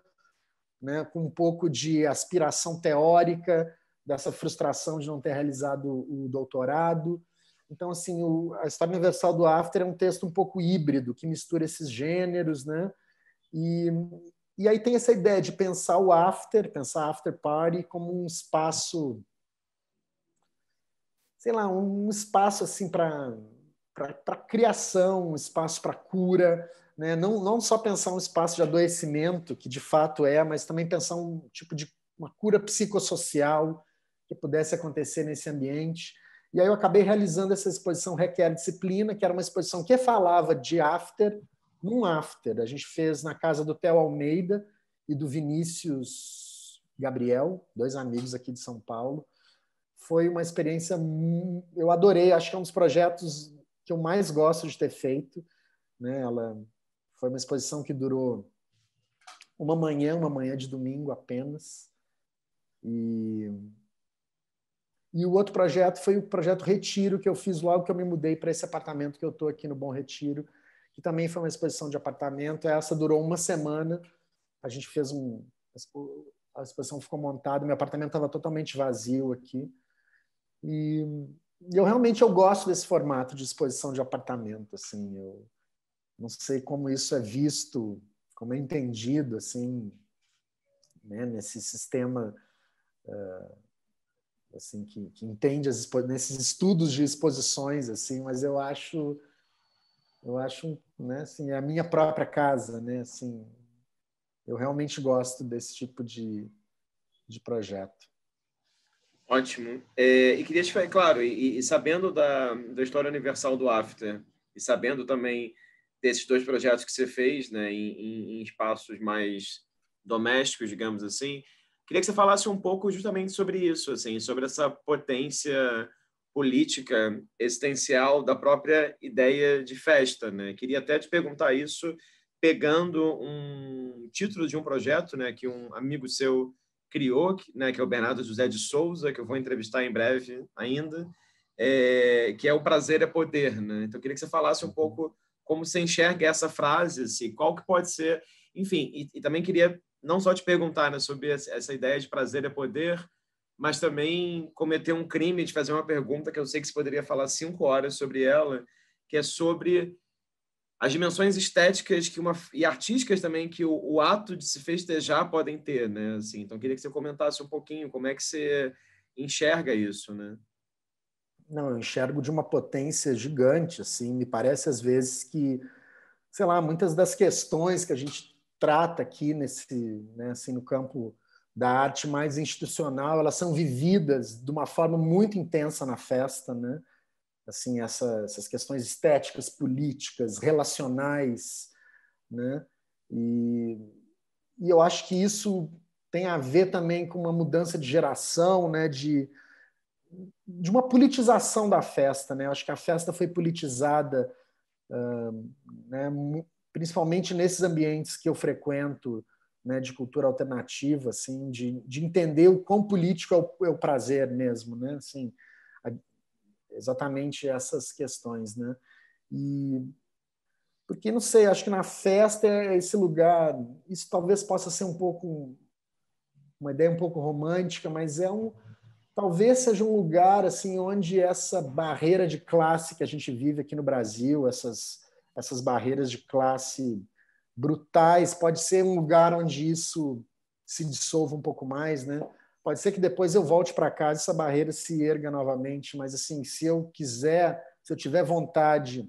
né, com um pouco de aspiração teórica dessa frustração de não ter realizado o doutorado. Então, assim, o, a história universal do After é um texto um pouco híbrido que mistura esses gêneros, né? E, e aí tem essa ideia de pensar o After, pensar a After Party como um espaço sei lá, um espaço assim para para criação, um espaço para cura, né? não, não só pensar um espaço de adoecimento, que de fato é, mas também pensar um tipo de uma cura psicossocial que pudesse acontecer nesse ambiente. E aí eu acabei realizando essa exposição Requer Disciplina, que era uma exposição que falava de after num after. A gente fez na casa do Theo Almeida e do Vinícius Gabriel, dois amigos aqui de São Paulo foi uma experiência. Eu adorei, acho que é um dos projetos que eu mais gosto de ter feito. Né? Ela foi uma exposição que durou uma manhã, uma manhã de domingo apenas. E, e o outro projeto foi o projeto Retiro, que eu fiz logo que eu me mudei para esse apartamento que eu estou aqui no Bom Retiro, que também foi uma exposição de apartamento. Essa durou uma semana. A gente fez um. A exposição ficou montada, meu apartamento estava totalmente vazio aqui. E eu realmente eu gosto desse formato de exposição de apartamento, assim, eu não sei como isso é visto, como é entendido, assim, né, nesse sistema uh, assim que, que entende as nesses estudos de exposições, assim, mas eu acho eu acho, né, assim, é a minha própria casa, né, assim, eu realmente gosto desse tipo de, de projeto. Ótimo. É, e queria te falar, claro, e, e, sabendo da, da história universal do After, e sabendo também desses dois projetos que você fez, né, em, em espaços mais domésticos, digamos assim, queria que você falasse um pouco justamente sobre isso, assim, sobre essa potência política existencial da própria ideia de festa, né? Queria até te perguntar isso pegando um título de um projeto, né, que um amigo seu criou, né, que é o Bernardo José de Souza, que eu vou entrevistar em breve ainda, é, que é o prazer é poder. Né? Então, eu queria que você falasse um uhum. pouco como você enxerga essa frase, assim, qual que pode ser... Enfim, e, e também queria não só te perguntar né, sobre essa ideia de prazer é poder, mas também cometer um crime de fazer uma pergunta que eu sei que você poderia falar cinco horas sobre ela, que é sobre as dimensões estéticas que uma, e artísticas também que o, o ato de se festejar podem ter, né? Assim, então, queria que você comentasse um pouquinho como é que você enxerga isso, né? Não, eu enxergo de uma potência gigante, assim, me parece às vezes que, sei lá, muitas das questões que a gente trata aqui nesse, né, assim, no campo da arte mais institucional, elas são vividas de uma forma muito intensa na festa, né? assim essa, essas questões estéticas, políticas, relacionais, né? E, e eu acho que isso tem a ver também com uma mudança de geração, né? De, de uma politização da festa, né? Eu acho que a festa foi politizada, uh, né? Principalmente nesses ambientes que eu frequento, né? De cultura alternativa, assim, de, de entender o quão político é o, é o prazer mesmo, né? Assim, exatamente essas questões, né? E porque não sei, acho que na festa é esse lugar, isso talvez possa ser um pouco uma ideia um pouco romântica, mas é um talvez seja um lugar assim onde essa barreira de classe que a gente vive aqui no Brasil, essas essas barreiras de classe brutais, pode ser um lugar onde isso se dissolva um pouco mais, né? Pode ser que depois eu volte para casa e essa barreira se erga novamente, mas assim, se eu quiser, se eu tiver vontade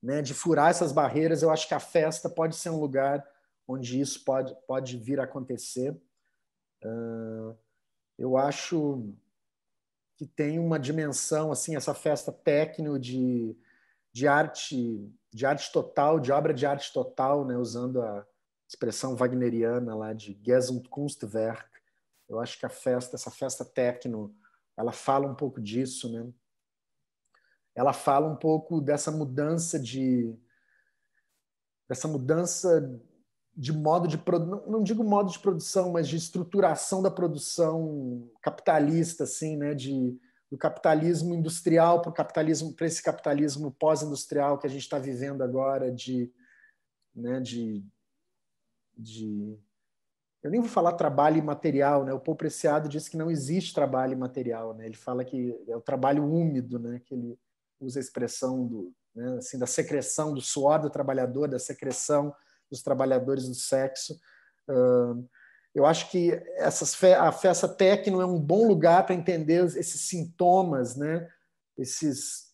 né, de furar essas barreiras, eu acho que a festa pode ser um lugar onde isso pode, pode vir a acontecer. Uh, eu acho que tem uma dimensão, assim, essa festa técnico de, de arte de arte total, de obra de arte total, né, usando a expressão wagneriana lá de Gesamtkunstwerk, eu acho que a festa, essa festa techno, ela fala um pouco disso, né? Ela fala um pouco dessa mudança de dessa mudança de modo de não digo modo de produção, mas de estruturação da produção capitalista, assim, né? De do capitalismo industrial para o capitalismo para esse capitalismo pós-industrial que a gente está vivendo agora de, né? De de eu nem vou falar trabalho imaterial, né? O Paul Preciado disse que não existe trabalho imaterial, né? Ele fala que é o trabalho úmido, né? Que ele usa a expressão do, né? assim, da secreção, do suor do trabalhador, da secreção dos trabalhadores do sexo. eu acho que essas fe a festa técnica é um bom lugar para entender esses sintomas, né? Esses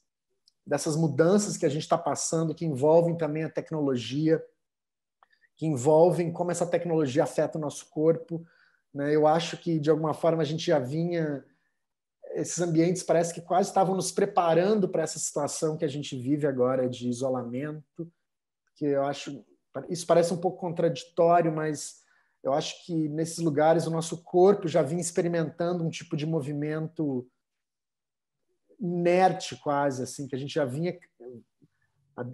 dessas mudanças que a gente está passando, que envolvem também a tecnologia, que envolvem como essa tecnologia afeta o nosso corpo. Né? Eu acho que, de alguma forma, a gente já vinha. Esses ambientes parece que quase estavam nos preparando para essa situação que a gente vive agora de isolamento, que eu acho. Isso parece um pouco contraditório, mas eu acho que nesses lugares o nosso corpo já vinha experimentando um tipo de movimento inerte quase assim que a gente já vinha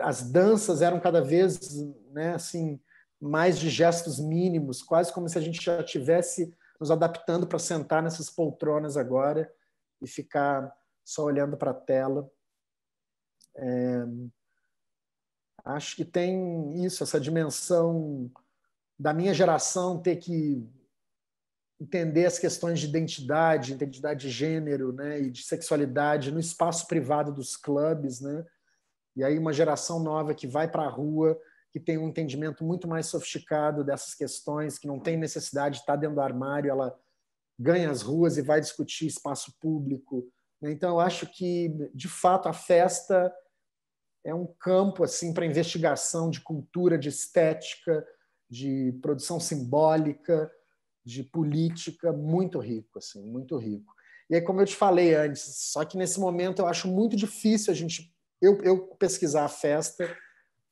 as danças eram cada vez né assim mais de gestos mínimos, quase como se a gente já tivesse nos adaptando para sentar nessas poltronas agora e ficar só olhando para a tela. É, acho que tem isso, essa dimensão da minha geração ter que entender as questões de identidade, identidade de gênero, né, e de sexualidade no espaço privado dos clubes, né? E aí uma geração nova que vai para a rua que tem um entendimento muito mais sofisticado dessas questões, que não tem necessidade de estar tá dentro do armário, ela ganha as ruas e vai discutir espaço público. Né? Então, eu acho que, de fato, a festa é um campo assim para investigação de cultura, de estética, de produção simbólica, de política, muito rico, assim, muito rico. E aí, como eu te falei antes, só que nesse momento eu acho muito difícil a gente eu, eu pesquisar a festa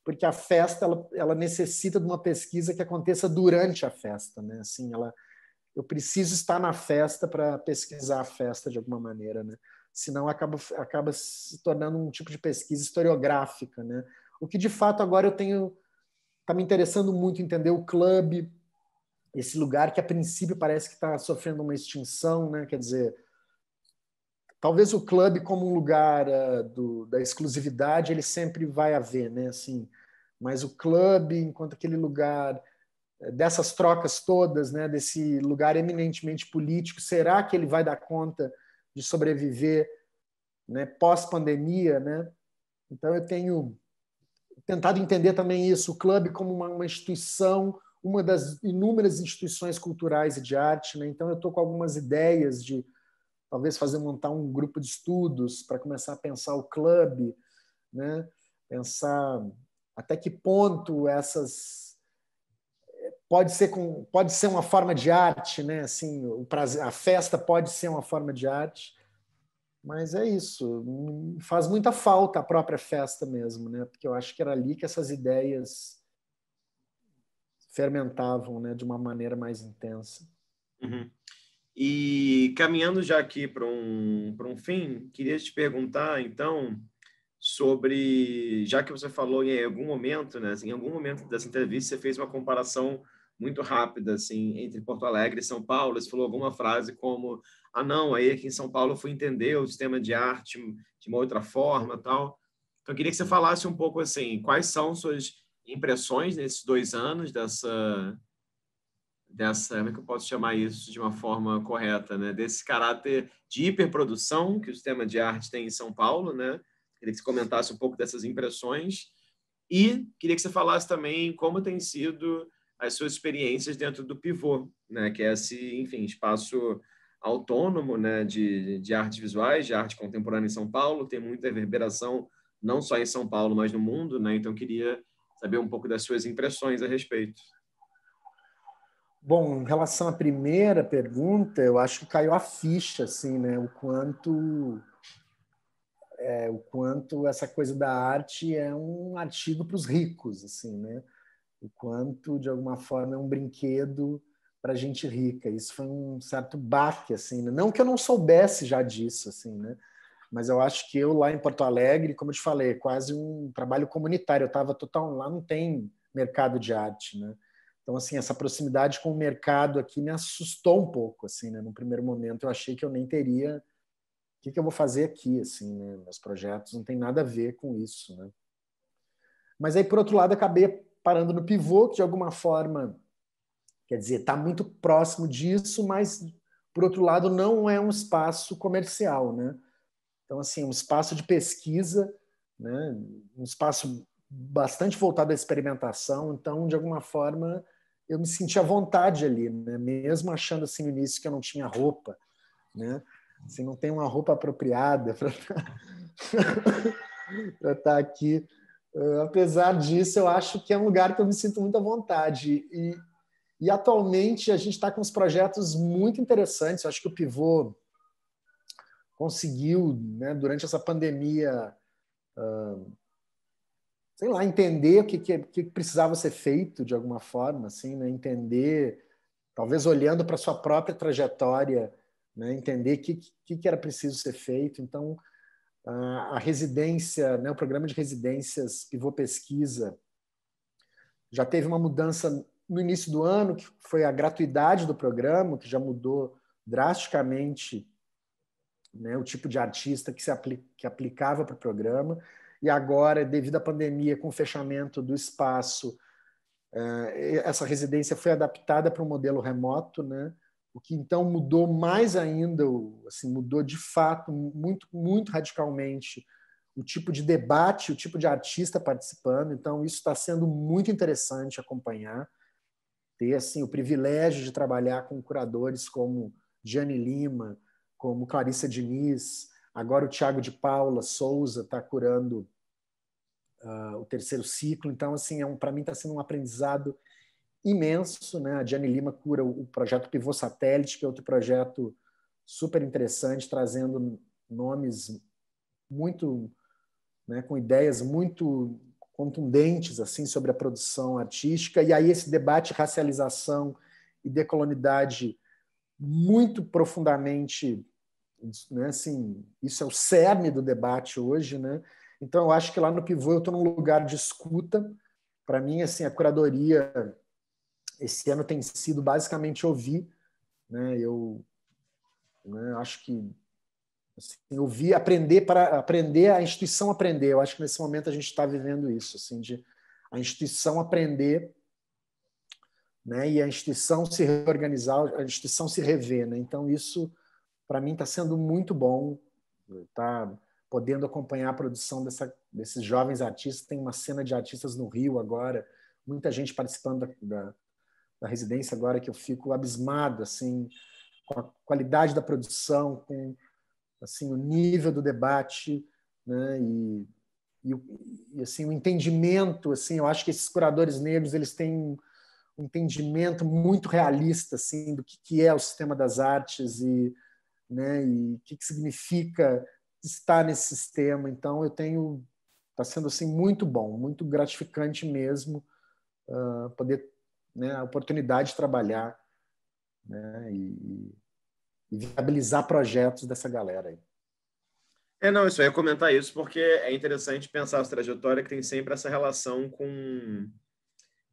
porque a festa ela, ela necessita de uma pesquisa que aconteça durante a festa, né? Assim, ela, eu preciso estar na festa para pesquisar a festa de alguma maneira, né? Senão acaba, acaba se tornando um tipo de pesquisa historiográfica, né? O que de fato agora eu tenho tá me interessando muito entender o clube, esse lugar que a princípio parece que está sofrendo uma extinção, né? Quer dizer, talvez o clube como um lugar uh, do, da exclusividade ele sempre vai haver, né? Assim, mas o clube, enquanto aquele lugar é, dessas trocas todas, né, desse lugar eminentemente político, será que ele vai dar conta de sobreviver, né, pós-pandemia, né? Então eu tenho tentado entender também isso, o clube como uma, uma instituição, uma das inúmeras instituições culturais e de arte, né? Então eu estou com algumas ideias de talvez fazer montar um grupo de estudos para começar a pensar o clube, né? Pensar até que ponto essas pode ser com, pode ser uma forma de arte, né? Assim, o prazer, a festa pode ser uma forma de arte. Mas é isso, faz muita falta a própria festa mesmo, né? Porque eu acho que era ali que essas ideias fermentavam, né, de uma maneira mais intensa. Uhum. E caminhando já aqui para um, para um fim, queria te perguntar, então, sobre, já que você falou em algum momento, né, assim, em algum momento dessa entrevista você fez uma comparação muito rápida assim entre Porto Alegre e São Paulo. Você falou alguma frase como: "Ah, não, aí aqui em São Paulo eu fui entender o sistema de arte de uma outra forma", tal. Então eu queria que você falasse um pouco assim, quais são suas impressões nesses dois anos dessa dessa, como é que eu posso chamar isso de uma forma correta, né? Desse caráter de hiperprodução que o sistema de arte tem em São Paulo, né? Queria que você comentasse um pouco dessas impressões e queria que você falasse também como tem sido as suas experiências dentro do Pivô, né? que é esse, enfim, espaço autônomo né? de, de artes visuais, de arte contemporânea em São Paulo, tem muita reverberação não só em São Paulo, mas no mundo, né? então queria saber um pouco das suas impressões a respeito. Bom, em relação à primeira pergunta, eu acho que caiu a ficha, assim, né? O quanto é, o quanto essa coisa da arte é um artigo para os ricos, assim, né? O quanto, de alguma forma, é um brinquedo para gente rica. Isso foi um certo baque, assim, né? não que eu não soubesse já disso, assim, né? Mas eu acho que eu lá em Porto Alegre, como eu te falei, é quase um trabalho comunitário. Eu estava total lá, não tem mercado de arte, né? Então, assim, essa proximidade com o mercado aqui me assustou um pouco, assim, né? No primeiro momento eu achei que eu nem teria o que, que eu vou fazer aqui, assim, né? Meus projetos não tem nada a ver com isso, né? Mas aí, por outro lado, acabei parando no pivô, que de alguma forma, quer dizer, está muito próximo disso, mas, por outro lado, não é um espaço comercial, né? Então, assim, é um espaço de pesquisa, né? Um espaço bastante voltado à experimentação, então, de alguma forma, eu me senti à vontade ali, né? Mesmo achando, assim, no início que eu não tinha roupa, né? Assim, não tem uma roupa apropriada para estar tá, tá aqui. Uh, apesar disso, eu acho que é um lugar que eu me sinto muito à vontade. E, e atualmente a gente está com uns projetos muito interessantes. Eu acho que o Pivô conseguiu, né, durante essa pandemia, uh, sei lá, entender o que, que, que, precisava ser feito de alguma forma, assim, né? entender, talvez olhando para sua própria trajetória, né? entender o que, que, que, era preciso ser feito. Então, a, a residência, né? o programa de residências Pivô Pesquisa, já teve uma mudança no início do ano, que foi a gratuidade do programa, que já mudou drasticamente né, o tipo de artista que se que aplicava para o programa. E agora, devido à pandemia, com o fechamento do espaço, eh, essa residência foi adaptada para um modelo remoto, né? o que então mudou mais ainda, assim, mudou de fato muito, muito radicalmente o tipo de debate, o tipo de artista participando. Então isso está sendo muito interessante acompanhar, ter assim o privilégio de trabalhar com curadores como Gianni Lima, como Clarissa Diniz, agora o Tiago de Paula Souza está curando uh, o terceiro ciclo. Então assim é um, para mim está sendo um aprendizado imenso. Né? A Diane Lima cura o projeto Pivô Satélite, que é outro projeto super interessante, trazendo nomes muito né, com ideias muito contundentes assim sobre a produção artística e aí esse debate racialização e decolonidade muito profundamente né, assim isso é o cerne do debate hoje né então eu acho que lá no pivô eu estou num lugar de escuta para mim assim a curadoria esse ano tem sido basicamente ouvir, né? Eu né, acho que assim, ouvir, aprender para aprender a instituição aprender. Eu acho que nesse momento a gente está vivendo isso, assim, de a instituição aprender, né? E a instituição se reorganizar, a instituição se rever, né? Então isso para mim está sendo muito bom, tá? podendo acompanhar a produção dessa, desses jovens artistas. Tem uma cena de artistas no Rio agora, muita gente participando da, da, da residência agora que eu fico abismado assim com a qualidade da produção, com assim o nível do debate, né? E, e, e assim o entendimento, assim, eu acho que esses curadores negros eles têm um entendimento muito realista assim do que, que é o sistema das artes e né e o que, que significa estar nesse sistema então eu tenho está sendo assim muito bom muito gratificante mesmo uh, poder né, a oportunidade de trabalhar né, e, e viabilizar projetos dessa galera aí. É, não, isso eu ia comentar isso porque é interessante pensar essa trajetória que tem sempre essa relação com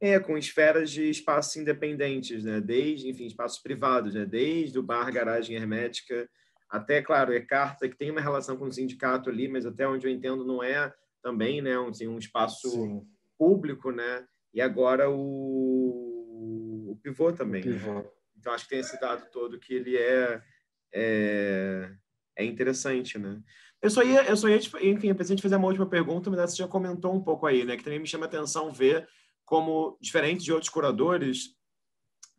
é, com esferas de espaços independentes, né? Desde, enfim, espaços privados, né? Desde o bar, garagem hermética, até, claro, Ecarta, que tem uma relação com o sindicato ali, mas até onde eu entendo não é também, né? Um, assim, um espaço Sim. público, né? E agora o pivô também. Né? Pivô. Né? Então acho que tem esse dado todo que ele é, é, é interessante, né? Eu só ia, eu só ia, enfim, apesar de fazer uma última pergunta, mas você já comentou um pouco aí, né? Que também me chama a atenção ver como, diferente de outros curadores,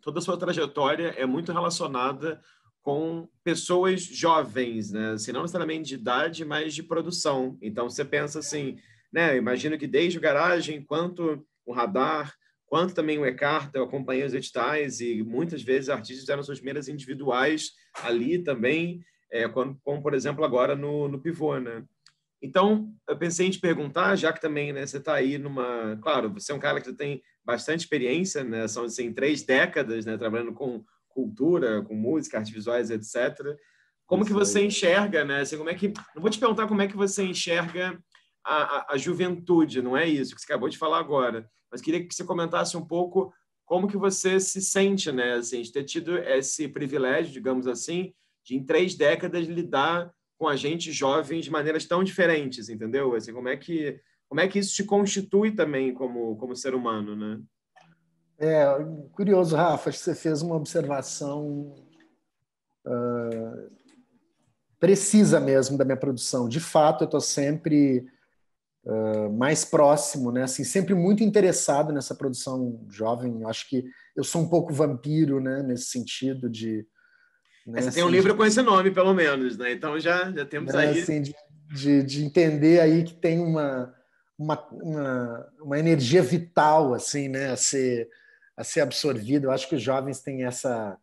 toda a sua trajetória é muito relacionada com pessoas jovens, né? Assim, não necessariamente de idade, mas de produção. Então você pensa assim, né? Imagino que desde o garagem, quanto o radar, quanto também o Ecarta, eu acompanhei os editais e muitas vezes artistas eram suas primeiras individuais ali também, é, como, como, por exemplo agora no, no Pivô, né? Então, eu pensei em te perguntar, já que também né, você está aí numa... Claro, você é um cara que tem bastante experiência, né? São assim, três décadas né, trabalhando com cultura, com música, artes visuais, etc. Como Isso que você aí. enxerga, né? Assim, como é que... Não vou te perguntar como é que você enxerga a, a, a, juventude, não é isso que você acabou de falar agora mas queria que você comentasse um pouco como que você se sente, né, assim, de ter tido esse privilégio, digamos assim, de em três décadas lidar com a gente jovem de maneiras tão diferentes, entendeu? Assim, como é que como é que isso te constitui também como como ser humano, né? É curioso, Rafa, que você fez uma observação uh, precisa mesmo da minha produção. De fato, eu estou sempre mais próximo, né? Assim, sempre muito interessado nessa produção jovem. Acho que eu sou um pouco vampiro, né? Nesse sentido de... Né? Você assim, tem um assim, livro com esse nome, pelo menos, né? Então já, já temos né, aí... Assim, de, de, de entender aí que tem uma... Uma, uma, uma, energia vital assim, né, a ser, a ser absorvida. Eu acho que os jovens têm essa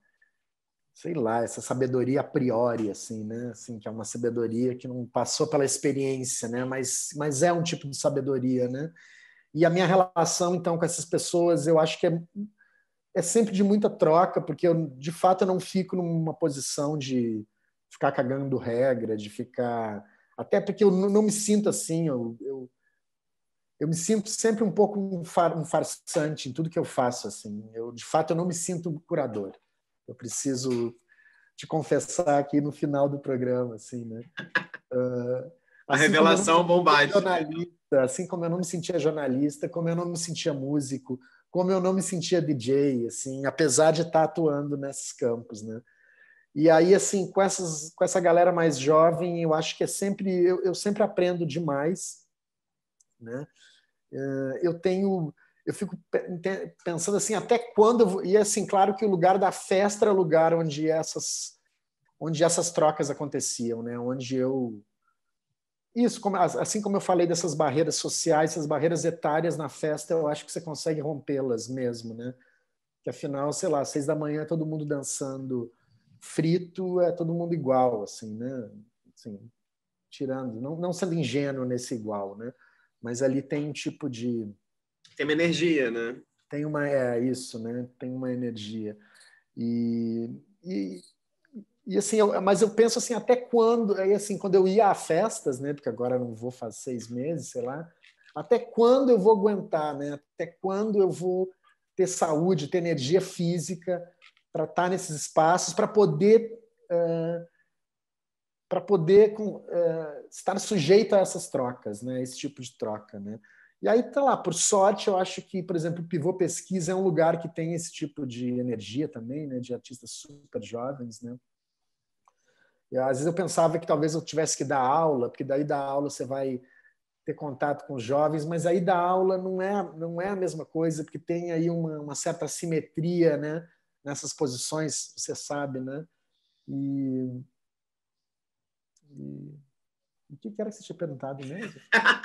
sei lá, essa sabedoria a priori, assim, né? Assim, que é uma sabedoria que não passou pela experiência, né? Mas, mas é um tipo de sabedoria, né? E a minha relação, então, com essas pessoas, eu acho que é, é sempre de muita troca, porque eu, de fato, eu não fico numa posição de ficar cagando regra, de ficar... Até porque eu não me sinto assim, eu, eu eu me sinto sempre um pouco um, far, um, farsante em tudo que eu faço assim eu de fato eu não me sinto curador eu preciso te confessar aqui no final do programa, assim, né? Uh, a assim revelação bombástica. Jornalista, assim como eu não me sentia jornalista, como eu não me sentia músico, como eu não me sentia DJ, assim, apesar de estar atuando nesses campos, né? E aí, assim, com, essas, com essa galera mais jovem, eu acho que é sempre, eu, eu sempre aprendo demais, né? Uh, eu tenho eu fico pensando assim, até quando E assim, claro que o lugar da festa era o lugar onde essas, onde essas trocas aconteciam, né? Onde eu... Isso, como, assim como eu falei dessas barreiras sociais, essas barreiras etárias na festa, eu acho que você consegue rompê-las mesmo, né? Que afinal, sei lá, seis da manhã é todo mundo dançando frito, é todo mundo igual, assim, né? Assim, tirando, não, não sendo ingênuo nesse igual, né? Mas ali tem um tipo de tem uma energia, né? Tem uma, é isso, né? Tem uma energia. E, e, e assim, eu, mas eu penso assim, até quando, aí assim, quando eu ia a festas, né? Porque agora não vou faz seis meses, sei lá. Até quando eu vou aguentar, né? Até quando eu vou ter saúde, ter energia física para estar tá nesses espaços, para poder uh, para poder uh, estar sujeito a essas trocas, né? Esse tipo de troca, né? E aí tá lá, por sorte, eu acho que, por exemplo, o Pivô Pesquisa é um lugar que tem esse tipo de energia também, né, de artistas super jovens, né? E, às vezes eu pensava que talvez eu tivesse que dar aula, porque daí da aula você vai ter contato com os jovens, mas aí da aula não é não é a mesma coisa, porque tem aí uma, uma certa simetria, né, nessas posições, você sabe, né? E, e o que era que você tinha perguntado mesmo?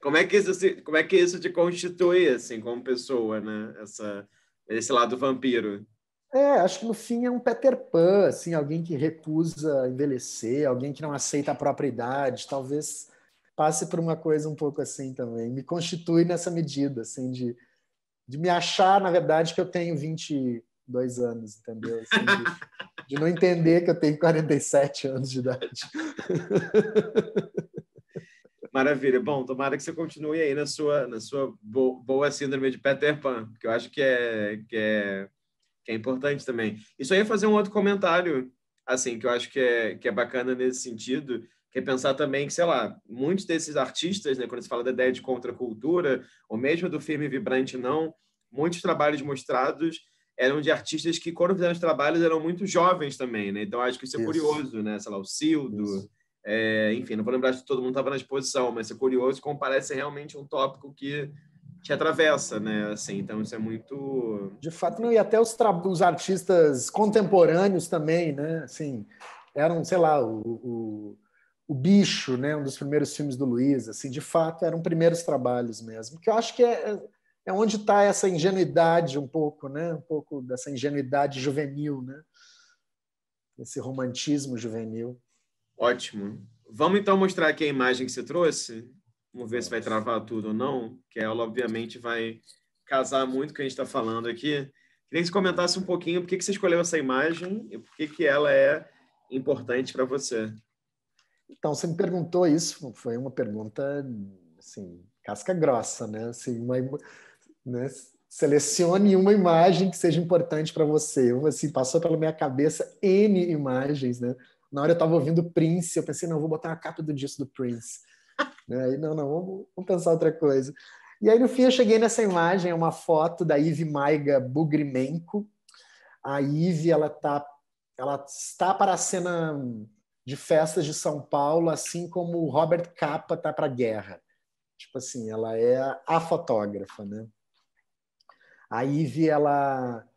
Como é que isso, se, como é que isso te constitui, assim, como pessoa, né? Essa, esse lado vampiro. É, acho que no fim é um Peter Pan, assim, alguém que recusa envelhecer, alguém que não aceita a própria idade, talvez passe por uma coisa um pouco assim também. Me constitui nessa medida, assim, de, de me achar, na verdade, que eu tenho 22 anos, entendeu? Assim, de, de não entender que eu tenho 47 anos de idade. Maravilha. Bom, tomara que você continue aí na sua, na sua boa síndrome de Peter Pan, que eu acho que é, que é, que é importante também. Isso aí é fazer um outro comentário, assim, que eu acho que é, que é bacana nesse sentido, que é pensar também que, sei lá, muitos desses artistas, né, quando se fala da ideia de contracultura, ou mesmo do filme Vibrante Não, muitos trabalhos mostrados eram de artistas que, quando fizeram os trabalhos, eram muito jovens também, né? Então, acho que isso é isso. curioso, né? Sei lá, o Cildo, isso. É, enfim, não vou lembrar se todo mundo estava na exposição, mas é curioso como parece realmente um tópico que te atravessa, né? Assim, então isso é muito. De fato, não, e até os, os artistas contemporâneos também, né? Assim, eram, sei lá, o, o, o, Bicho, né? Um dos primeiros filmes do Luiz, assim, de fato, eram primeiros trabalhos mesmo. Que eu acho que é, é, é onde está essa ingenuidade um pouco, né? Um pouco dessa ingenuidade juvenil, né? Esse romantismo juvenil. Ótimo. Vamos então mostrar aqui a imagem que você trouxe. Vamos ver se vai travar tudo ou não, que ela obviamente vai casar muito com o que a gente está falando aqui. Queria que você comentasse um pouquinho por que, que você escolheu essa imagem e por que, que ela é importante para você. Então, você me perguntou isso, foi uma pergunta, assim, casca grossa, né? Assim, uma, né? Selecione uma imagem que seja importante para você. Eu, assim, passou pela minha cabeça N imagens, né? Na hora eu estava ouvindo Prince, eu pensei, não, vou botar a capa do disco do Prince. Né, aí, não, não, vamos, vamos pensar outra coisa. E aí, no fim, eu cheguei nessa imagem, é uma foto da Ive Maiga Bugrimenko. A Ive, ela, tá, ela está para a cena de festas de São Paulo, assim como o Robert Capa está para a guerra. Tipo assim, ela é a fotógrafa, né? A Ive, ela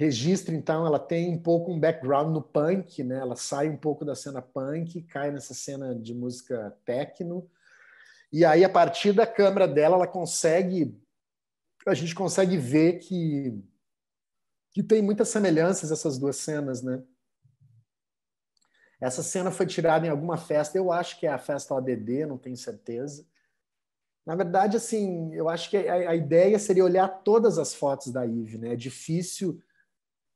Registro, então, ela tem um pouco um background no punk, né? Ela sai um pouco da cena punk, cai nessa cena de música techno. E aí, a partir da câmera dela, ela consegue. A gente consegue ver que, que tem muitas semelhanças essas duas cenas, né? Essa cena foi tirada em alguma festa, eu acho que é a festa ODD, não tenho certeza. Na verdade, assim, eu acho que a, a ideia seria olhar todas as fotos da Ive, né? É difícil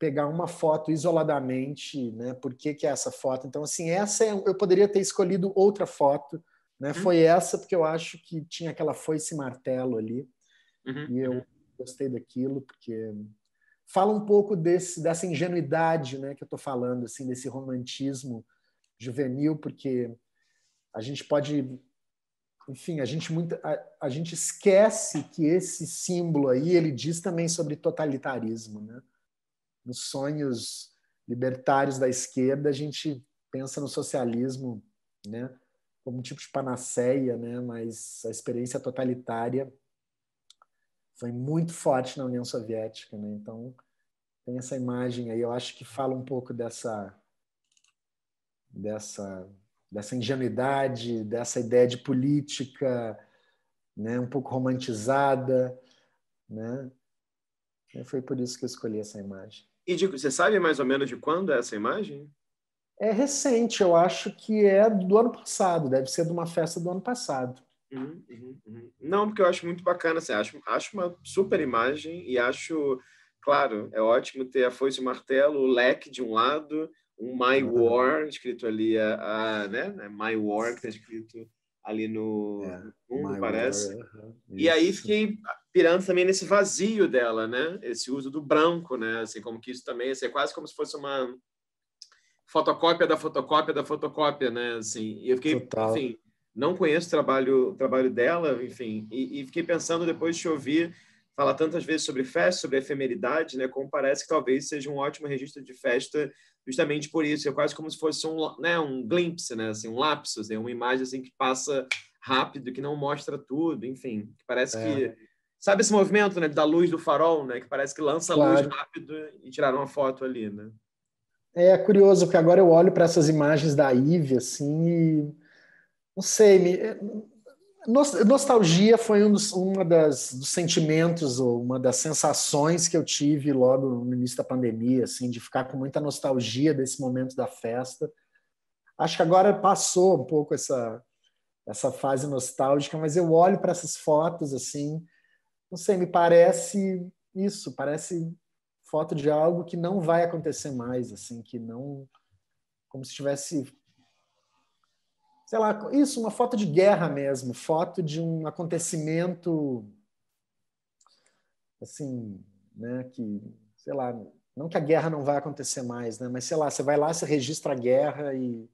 pegar uma foto isoladamente, né? Por que, que é essa foto? Então, assim, essa é, eu poderia ter escolhido outra foto, né? Uhum. Foi essa porque eu acho que tinha aquela foice martelo ali uhum. e eu uhum. gostei daquilo porque fala um pouco desse dessa ingenuidade, né? Que eu estou falando assim desse romantismo juvenil, porque a gente pode enfim, a gente, muito, a, a gente esquece que esse símbolo aí ele diz também sobre totalitarismo, né? nos sonhos libertários da esquerda, a gente pensa no socialismo né, como um tipo de panaceia, né, mas a experiência totalitária foi muito forte na União Soviética. Né? Então, tem essa imagem aí, eu acho que fala um pouco dessa, dessa, dessa ingenuidade, dessa ideia de política né, um pouco romantizada. Né? Foi por isso que eu escolhi essa imagem. E você sabe mais ou menos de quando é essa imagem? É recente, eu acho que é do ano passado, deve ser de uma festa do ano passado. Uhum, uhum, uhum. Não, porque eu acho muito bacana, assim, acho, acho uma super imagem e acho, claro, é ótimo ter a foice e o martelo, o leque de um lado, um My War, escrito ali, a, a né? né My War, que está escrito ali no é, parece. E aí fiquei pirando também nesse vazio dela, né? Esse uso do branco, né? Assim como que isso também, assim, é quase como se fosse uma fotocópia da fotocópia da fotocópia, né? Assim, e eu fiquei, Total. enfim, não conheço o trabalho trabalho dela, enfim, e, e, fiquei pensando depois de ouvir falar tantas vezes sobre festa, sobre efemeridade, né? Como parece que talvez seja um ótimo registro de festa justamente por isso. É quase como se fosse um, né? Um glimpse, né? Assim, um lapso, assim, né? uma imagem assim que passa rápido, que não mostra tudo, enfim, parece é. que Sabe esse movimento né, da luz do farol, né? Que parece que lança a claro. luz rápido e tiraram uma foto ali, né? É, é curioso, porque agora eu olho para essas imagens da Ive, assim, e não sei, me... É, nostalgia foi um dos, uma das, dos sentimentos ou uma das sensações que eu tive logo no início da pandemia, assim, de ficar com muita nostalgia desse momento da festa. Acho que agora passou um pouco essa essa fase nostálgica, mas eu olho para essas fotos assim não sei, me parece isso, parece foto de algo que não vai acontecer mais, assim, que não como se tivesse sei lá, isso, uma foto de guerra mesmo, foto de um acontecimento assim, né, que, sei lá, não que a guerra não vai acontecer mais, né, mas sei lá, você vai lá, você registra a guerra e,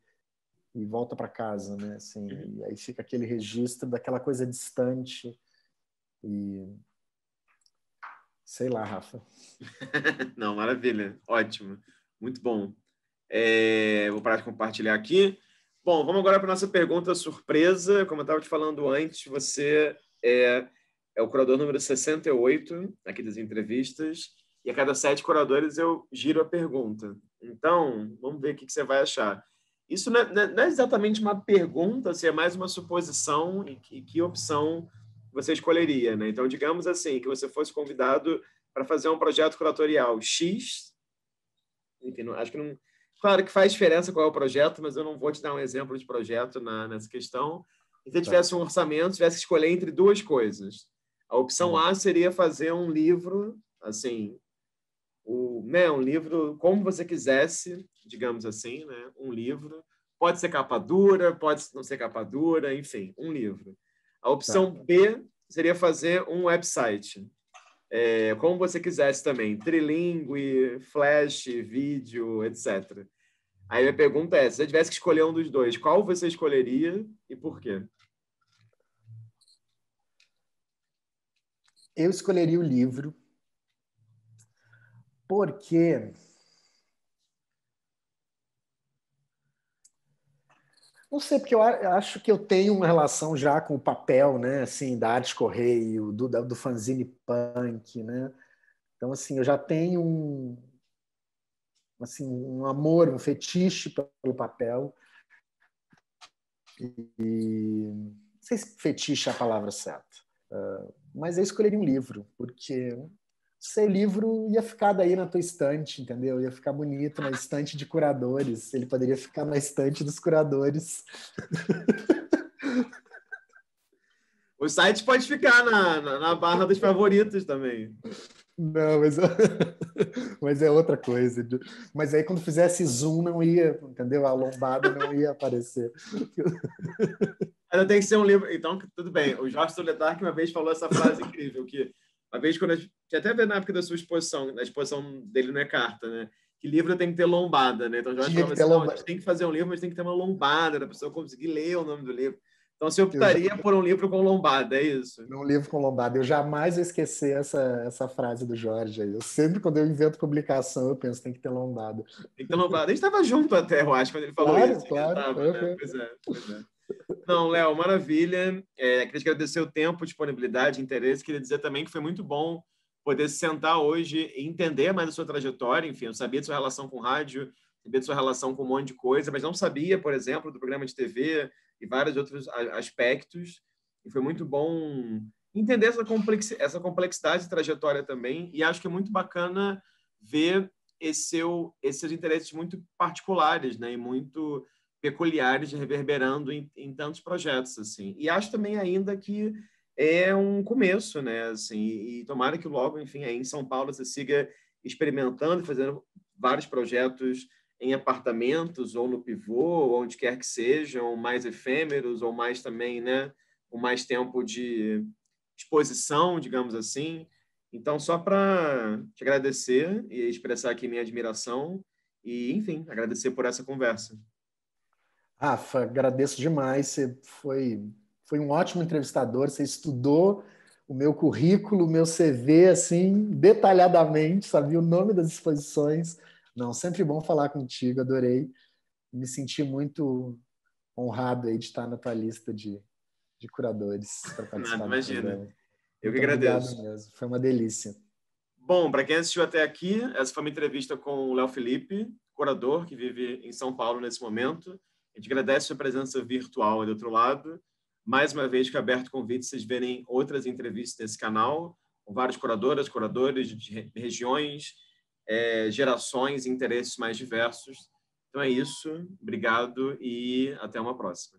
e volta para casa, né, assim, e aí fica aquele registro daquela coisa distante e Sei lá, Rafa. Não, maravilha. Ótimo. Muito bom. É, vou parar de compartilhar aqui. Bom, vamos agora para a nossa pergunta surpresa. Como eu estava te falando antes, você é, é o curador número 68 aqui das entrevistas. E a cada sete curadores eu giro a pergunta. Então, vamos ver o que, que você vai achar. Isso não é, não é, é exatamente uma pergunta, assim, é mais uma suposição e que, que opção você escolheria. Né? Então, digamos assim, que você fosse convidado para fazer um projeto curatorial X. Enfim, não, acho que não. Claro que faz diferença qual é o projeto, mas eu não vou te dar um exemplo de projeto na, nessa questão. Se você tá. tivesse um orçamento, tivesse que escolher entre duas coisas. A opção uhum. A seria fazer um livro, assim, o, né, um livro como você quisesse, digamos assim, né, um livro. Pode ser capa dura, pode não ser capa dura, enfim, um livro. A opção tá. B seria fazer um website. É, como você quisesse também, trilingue, flash, vídeo, etc. Aí a pergunta é, se você tivesse que escolher um dos dois, qual você escolheria e por quê? Eu escolheria o livro, porque Não sei, porque eu acho que eu tenho uma relação já com o papel, né? Assim, da arte Correio, do, do fanzine punk, né? Então, assim, eu já tenho um, assim, um amor, um fetiche pelo papel. E, não sei se fetiche é a palavra certa, ah, mas eu escolheria um livro, porque seu livro ia ficar daí na tua estante, entendeu? Ia ficar bonito na estante de curadores. Ele poderia ficar na estante dos curadores. O site pode ficar na, na, na, barra dos favoritos também. Não, mas, é, mas é outra coisa. Mas aí quando fizesse zoom não ia, entendeu? A lombada não ia aparecer. Ainda tem que ser um livro. Então, tudo bem. O Jorge Soledar que uma vez falou essa frase incrível, que uma vez, quando a gente até vê na época da sua exposição, na exposição dele não é carta, né? Que livro tem que ter lombada, né? Então, já falou, assim, a gente tem que fazer um livro, mas tem que ter uma lombada, para pessoa conseguir ler o nome do livro. Então, você optaria já... por um livro com lombada, é isso? Um livro com lombada. Eu jamais vou esquecer essa, essa frase do Jorge. Eu sempre, quando eu invento publicação, eu penso, tem que ter lombada. Tem que ter lombada. A gente estava junto até, eu acho, quando ele falou claro, isso. Claro, claro. Né? Pois é, pois é. Não, Léo, maravilha. É, queria te agradecer o tempo, disponibilidade, interesse. Queria dizer também que foi muito bom poder se sentar hoje e entender mais a sua trajetória. Enfim, eu sabia de sua relação com rádio, sabia de sua relação com um monte de coisa, mas não sabia, por exemplo, do programa de TV e vários outros aspectos. E foi muito bom entender essa, complex... essa complexidade de trajetória também. E acho que é muito bacana ver esse seu... esses seus interesses muito particulares, né? E muito peculiares reverberando em, em, tantos projetos assim e acho também ainda que é um começo né assim e, e tomara que logo enfim aí em São Paulo você siga experimentando fazendo vários projetos em apartamentos ou no pivô ou onde quer que sejam mais efêmeros ou mais também né com mais tempo de exposição digamos assim então só para te agradecer e expressar aqui minha admiração e enfim agradecer por essa conversa Rafa, agradeço demais. Você foi, foi um ótimo entrevistador. Você estudou o meu currículo, o meu CV, assim, detalhadamente, sabia o nome das exposições. Não, sempre bom falar contigo, adorei. Me senti muito honrado aí de estar na tua lista de, de curadores para participar. imagina. Eu que agradeço. Mesmo. Foi uma delícia. Bom, para quem assistiu até aqui, essa foi uma entrevista com o Léo Felipe, curador que vive em São Paulo nesse momento. A gente agradece a presença virtual do outro lado. Mais uma vez, que aberto convite vocês verem outras entrevistas nesse canal, com várias curadoras, curadores de regiões, é, gerações, interesses mais diversos. Então é isso. Obrigado e até uma próxima.